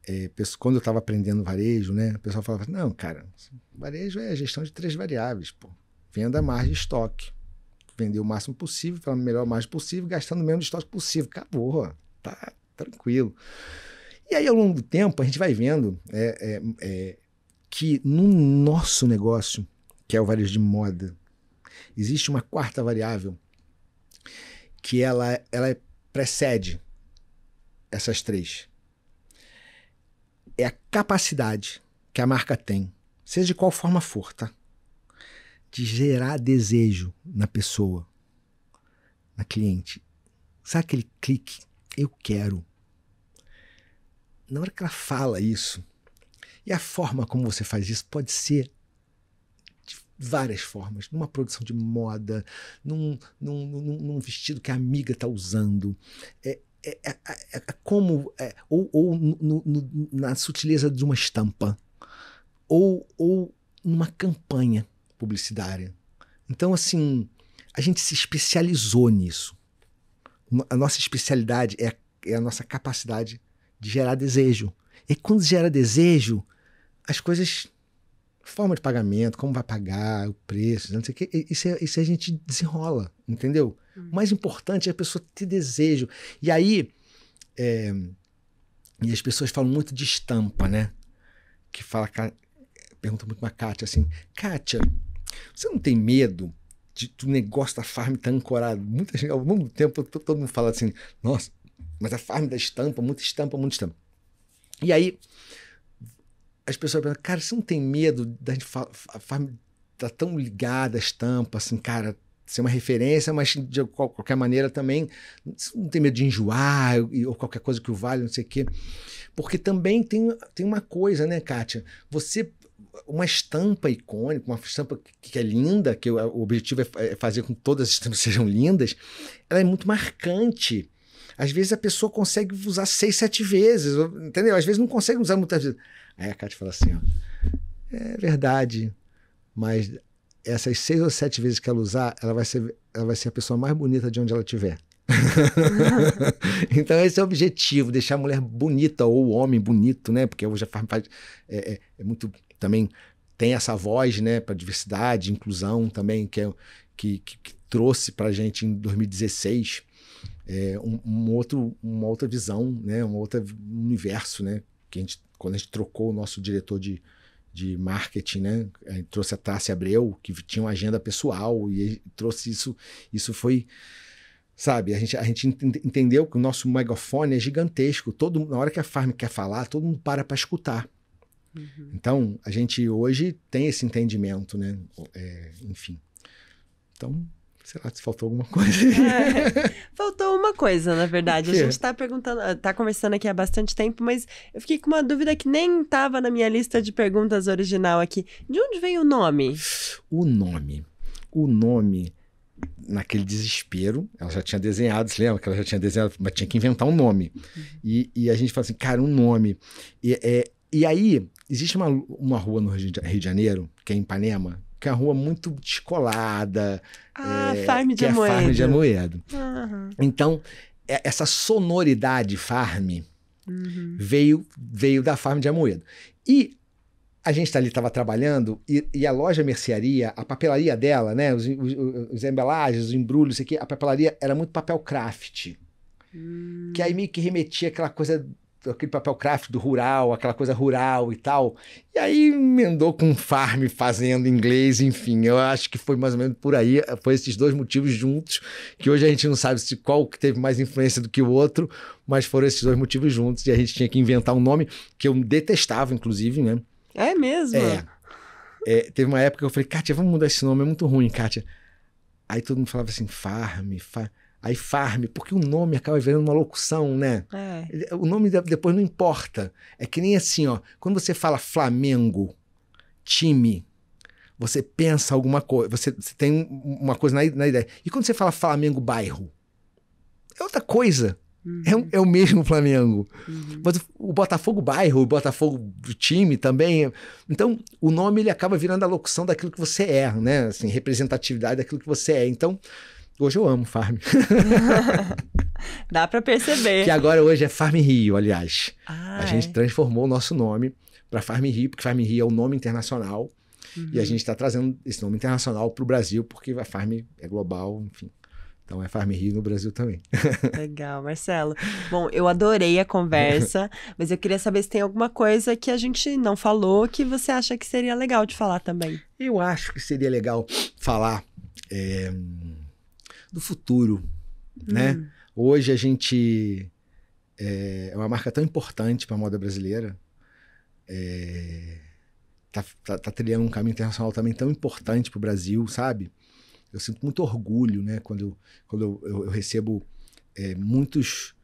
A: é, quando eu estava aprendendo varejo, né, o pessoal falava: não, cara, varejo é gestão de três variáveis, pô. Venda margem de estoque. Vender o máximo possível, pela melhor margem possível, gastando o menos estoque possível. Acabou, tá tranquilo. E aí, ao longo do tempo, a gente vai vendo é, é, é, que no nosso negócio, que é o varejo de moda, existe uma quarta variável que ela, ela precede essas três. É a capacidade que a marca tem, seja de qual forma for, tá? de gerar desejo na pessoa, na cliente. Sabe aquele clique? Eu quero. Na hora que ela fala isso, e a forma como você faz isso pode ser de várias formas. Numa produção de moda, num, num, num, num vestido que a amiga está usando. É, é, é, é, como ou, ou no, no, na sutileza de uma estampa ou, ou numa campanha publicitária. Então, assim, a gente se especializou nisso. A nossa especialidade é, é a nossa capacidade de gerar desejo. E quando gera desejo, as coisas, forma de pagamento, como vai pagar, o preço, né, não sei o que, isso, é, isso a gente desenrola, entendeu? Hum. O mais importante é a pessoa ter desejo. E aí, é, e as pessoas falam muito de estampa, né? Que fala, pergunta muito pra Kátia assim, Kátia, você não tem medo de, do negócio da farm estar tá ancorado? Muita gente, ao longo do tempo, todo mundo fala assim: nossa, mas a farm da estampa, muita estampa, muita estampa. E aí, as pessoas pensam: cara, você não tem medo da gente. A farm tá tão ligada à estampa, assim, cara, ser uma referência, mas de qualquer maneira também não tem medo de enjoar ou qualquer coisa que o vale, não sei o quê. Porque também tem, tem uma coisa, né, Kátia? Você uma estampa icônica, uma estampa que é linda, que o objetivo é, é fazer com que todas as estampas sejam lindas, ela é muito marcante. Às vezes a pessoa consegue usar seis, sete vezes, entendeu? Às vezes não consegue usar muitas vezes. Aí a Kátia fala assim, ó, é verdade, mas essas seis ou sete vezes que ela usar, ela vai ser, ela vai ser a pessoa mais bonita de onde ela estiver. então esse é o objetivo, deixar a mulher bonita ou o homem bonito, né? Porque hoje é, é, é muito também tem essa voz, né, para diversidade, inclusão também que, é, que, que, que trouxe para gente em 2016 é, um, um, outro, uma outra visão, né, um outro universo, né? Que a gente, quando a gente trocou o nosso diretor de, de marketing, né? É, trouxe a Tássia Abreu, que tinha uma agenda pessoal, e trouxe isso. Isso foi. Sabe, a gente, a gente entendeu que o nosso megafone é gigantesco. Todo, na hora que a farm quer falar, todo mundo para para escutar. Uhum. Então, a gente hoje tem esse entendimento, né? É, enfim. Então, lá que faltou alguma coisa?
B: É, faltou uma coisa, na verdade. A gente está perguntando, ah, tá conversando aqui há bastante tempo, mas eu fiquei com uma dúvida que nem estava na minha lista de perguntas original aqui. De onde veio o nome?
A: O nome. O nome naquele desespero, ela já tinha desenhado, você lembra que ela já tinha desenhado, mas tinha que inventar um nome. Uhum. E, e a gente fala assim, cara, um nome. E, é, e aí, existe uma, uma rua no Rio de Janeiro, que é Ipanema, que é uma rua muito descolada. Ah, é, Farm de Amoedo. É Farm de Amoedo. Uhum. Então, é, essa sonoridade Farm uhum. veio, veio da Farm de Amoedo. E a gente tá ali estava trabalhando e, e, a loja mercearia, a papelaria dela, né, os, os, os embalagens, os embrulhos, aqui, a papelaria era muito papel craft. Hum. Que aí meio que remetia aquela coisa aquele papel craft do rural, aquela coisa rural e tal. E aí emendou com farm, fazendo inglês, enfim. Eu acho que foi mais ou menos por aí, foi esses dois motivos juntos, que hoje a gente não sabe se qual que teve mais influência do que o outro, mas foram esses dois motivos juntos e a gente tinha que inventar um nome que eu detestava, inclusive, né?
B: É mesmo? É.
A: é teve uma época que eu falei, Kátia, vamos mudar esse nome, é muito ruim, Kátia. Aí todo mundo falava assim, farm, farm. Aí farm, porque o nome acaba virando uma locução, né? É. O nome depois não importa. É que nem assim, ó. Quando você fala Flamengo, time, você pensa alguma coisa, você, você, tem uma coisa na, na, ideia. E quando você fala Flamengo bairro, é outra coisa. Uhum. É, é, o mesmo Flamengo. Uhum. Mas o Botafogo bairro, o Botafogo time também. Então, o nome ele acaba virando a locução daquilo que você é, né? Assim, representatividade daquilo que você é. Então, Hoje eu amo farm.
B: Dá para perceber. Que agora
A: hoje é Farm Rio, aliás. a gente transformou o nosso nome para Farm Rio, porque Farm Rio é o um nome internacional. Uhum. E a uhum. gente está trazendo esse nome internacional para o Brasil, porque a Farm é global, enfim. Então é Farm Rio no Brasil também.
B: Legal, Marcelo. Bom, eu adorei a conversa, mas eu queria saber se tem alguma coisa que a gente não falou que você acha que seria legal de falar também. Eu acho
A: que seria legal falar. É do futuro, né? hum. né? Hoje a gente é, é uma marca tão importante para a moda brasileira, é, tá, tá, tá, trilhando um caminho internacional também tão importante para o Brasil, sabe? Eu sinto muito orgulho, né? Quando eu, quando eu, eu, eu recebo é, muitos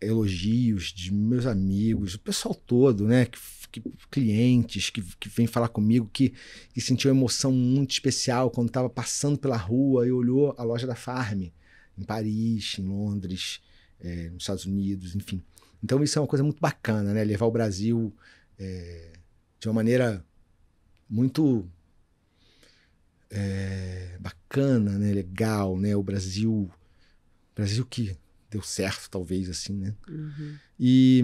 A: elogios de meus amigos, o pessoal todo, né? Que que, clientes que, que vêm falar comigo que, que sentiu uma emoção muito especial quando estava passando pela rua e olhou a loja da Farm em Paris, em Londres, é, nos Estados Unidos, enfim. Então isso é uma coisa muito bacana, né? Levar o Brasil é, de uma maneira muito é, bacana, né? Legal, né? O Brasil, Brasil que deu certo, talvez assim, né? Uhum. E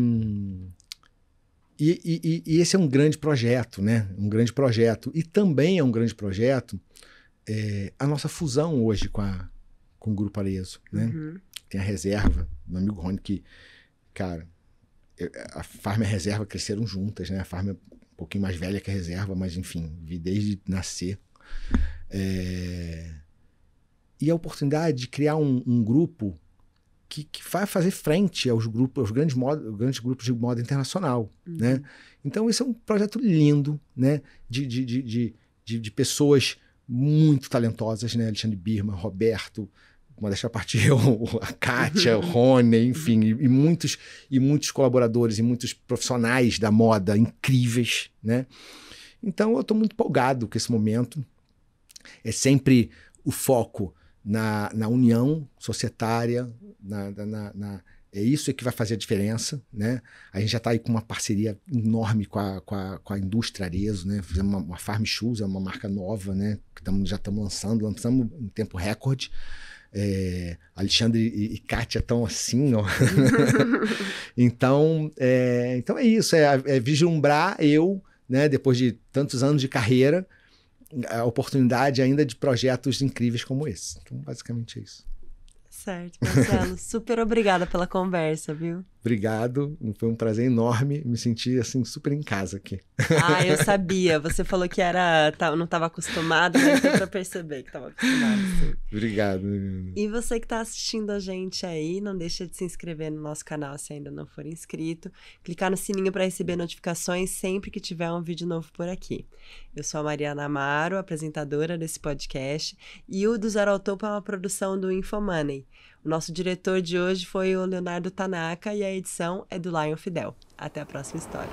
A: e, e, e, esse é um grande projeto, né? Um grande projeto. E também é um grande projeto é, a nossa fusão hoje com, a, com o Grupo Arezo, né? Uhum. Tem a reserva, meu amigo Rony, que, cara, é, a farm e a reserva cresceram juntas, né? A farm é um pouquinho mais velha que a reserva, mas enfim, vi desde nascer. É... E a oportunidade de criar um, um grupo que, que, vai fazer frente aos grupos, aos grandes, moda, grandes grupos de moda internacional, uhum. né? Então esse é um projeto lindo, né? De, de, de, de, de pessoas muito talentosas, né? Alexandre Birman, Roberto, modéstia a parte eu, a Kátia, o Rony, enfim, e, e, muitos e muitos colaboradores e muitos profissionais da moda incríveis, né? Então eu estou muito empolgado com esse momento. É sempre o foco na, na união societária, na, na, na é isso que vai fazer a diferença, né? A gente já está aí com uma parceria enorme com a, com a, com a indústria arezzo né? Fizemos uma, uma Farm Shoes, é uma marca nova, né? Que tamo, já estamos lançando, lançamos em tempo recorde. É, Alexandre e, e Kátia estão assim, ó. então, é, então é isso, é, é vislumbrar eu, né? Depois de tantos anos de carreira, a oportunidade ainda de projetos incríveis como esse. Então, basicamente é isso.
B: Certo, Marcelo. super obrigada pela conversa, viu?
A: Obrigado, foi um prazer enorme, me senti assim super em casa aqui. Ah, eu
B: sabia. Você falou que era, não estava acostumado, mas deu para perceber que estava acostumado. Sim. Obrigado. E você que está assistindo a gente aí, não deixa de se inscrever no nosso canal se ainda não for inscrito, clicar no sininho para receber notificações sempre que tiver um vídeo novo por aqui. Eu sou a Mariana Amaro, apresentadora desse podcast, e o do Zero ao Topo é uma produção do Infomoney o nosso diretor de hoje foi o Leonardo Tanaka e a edição é do Lion Fidel. Até a próxima história.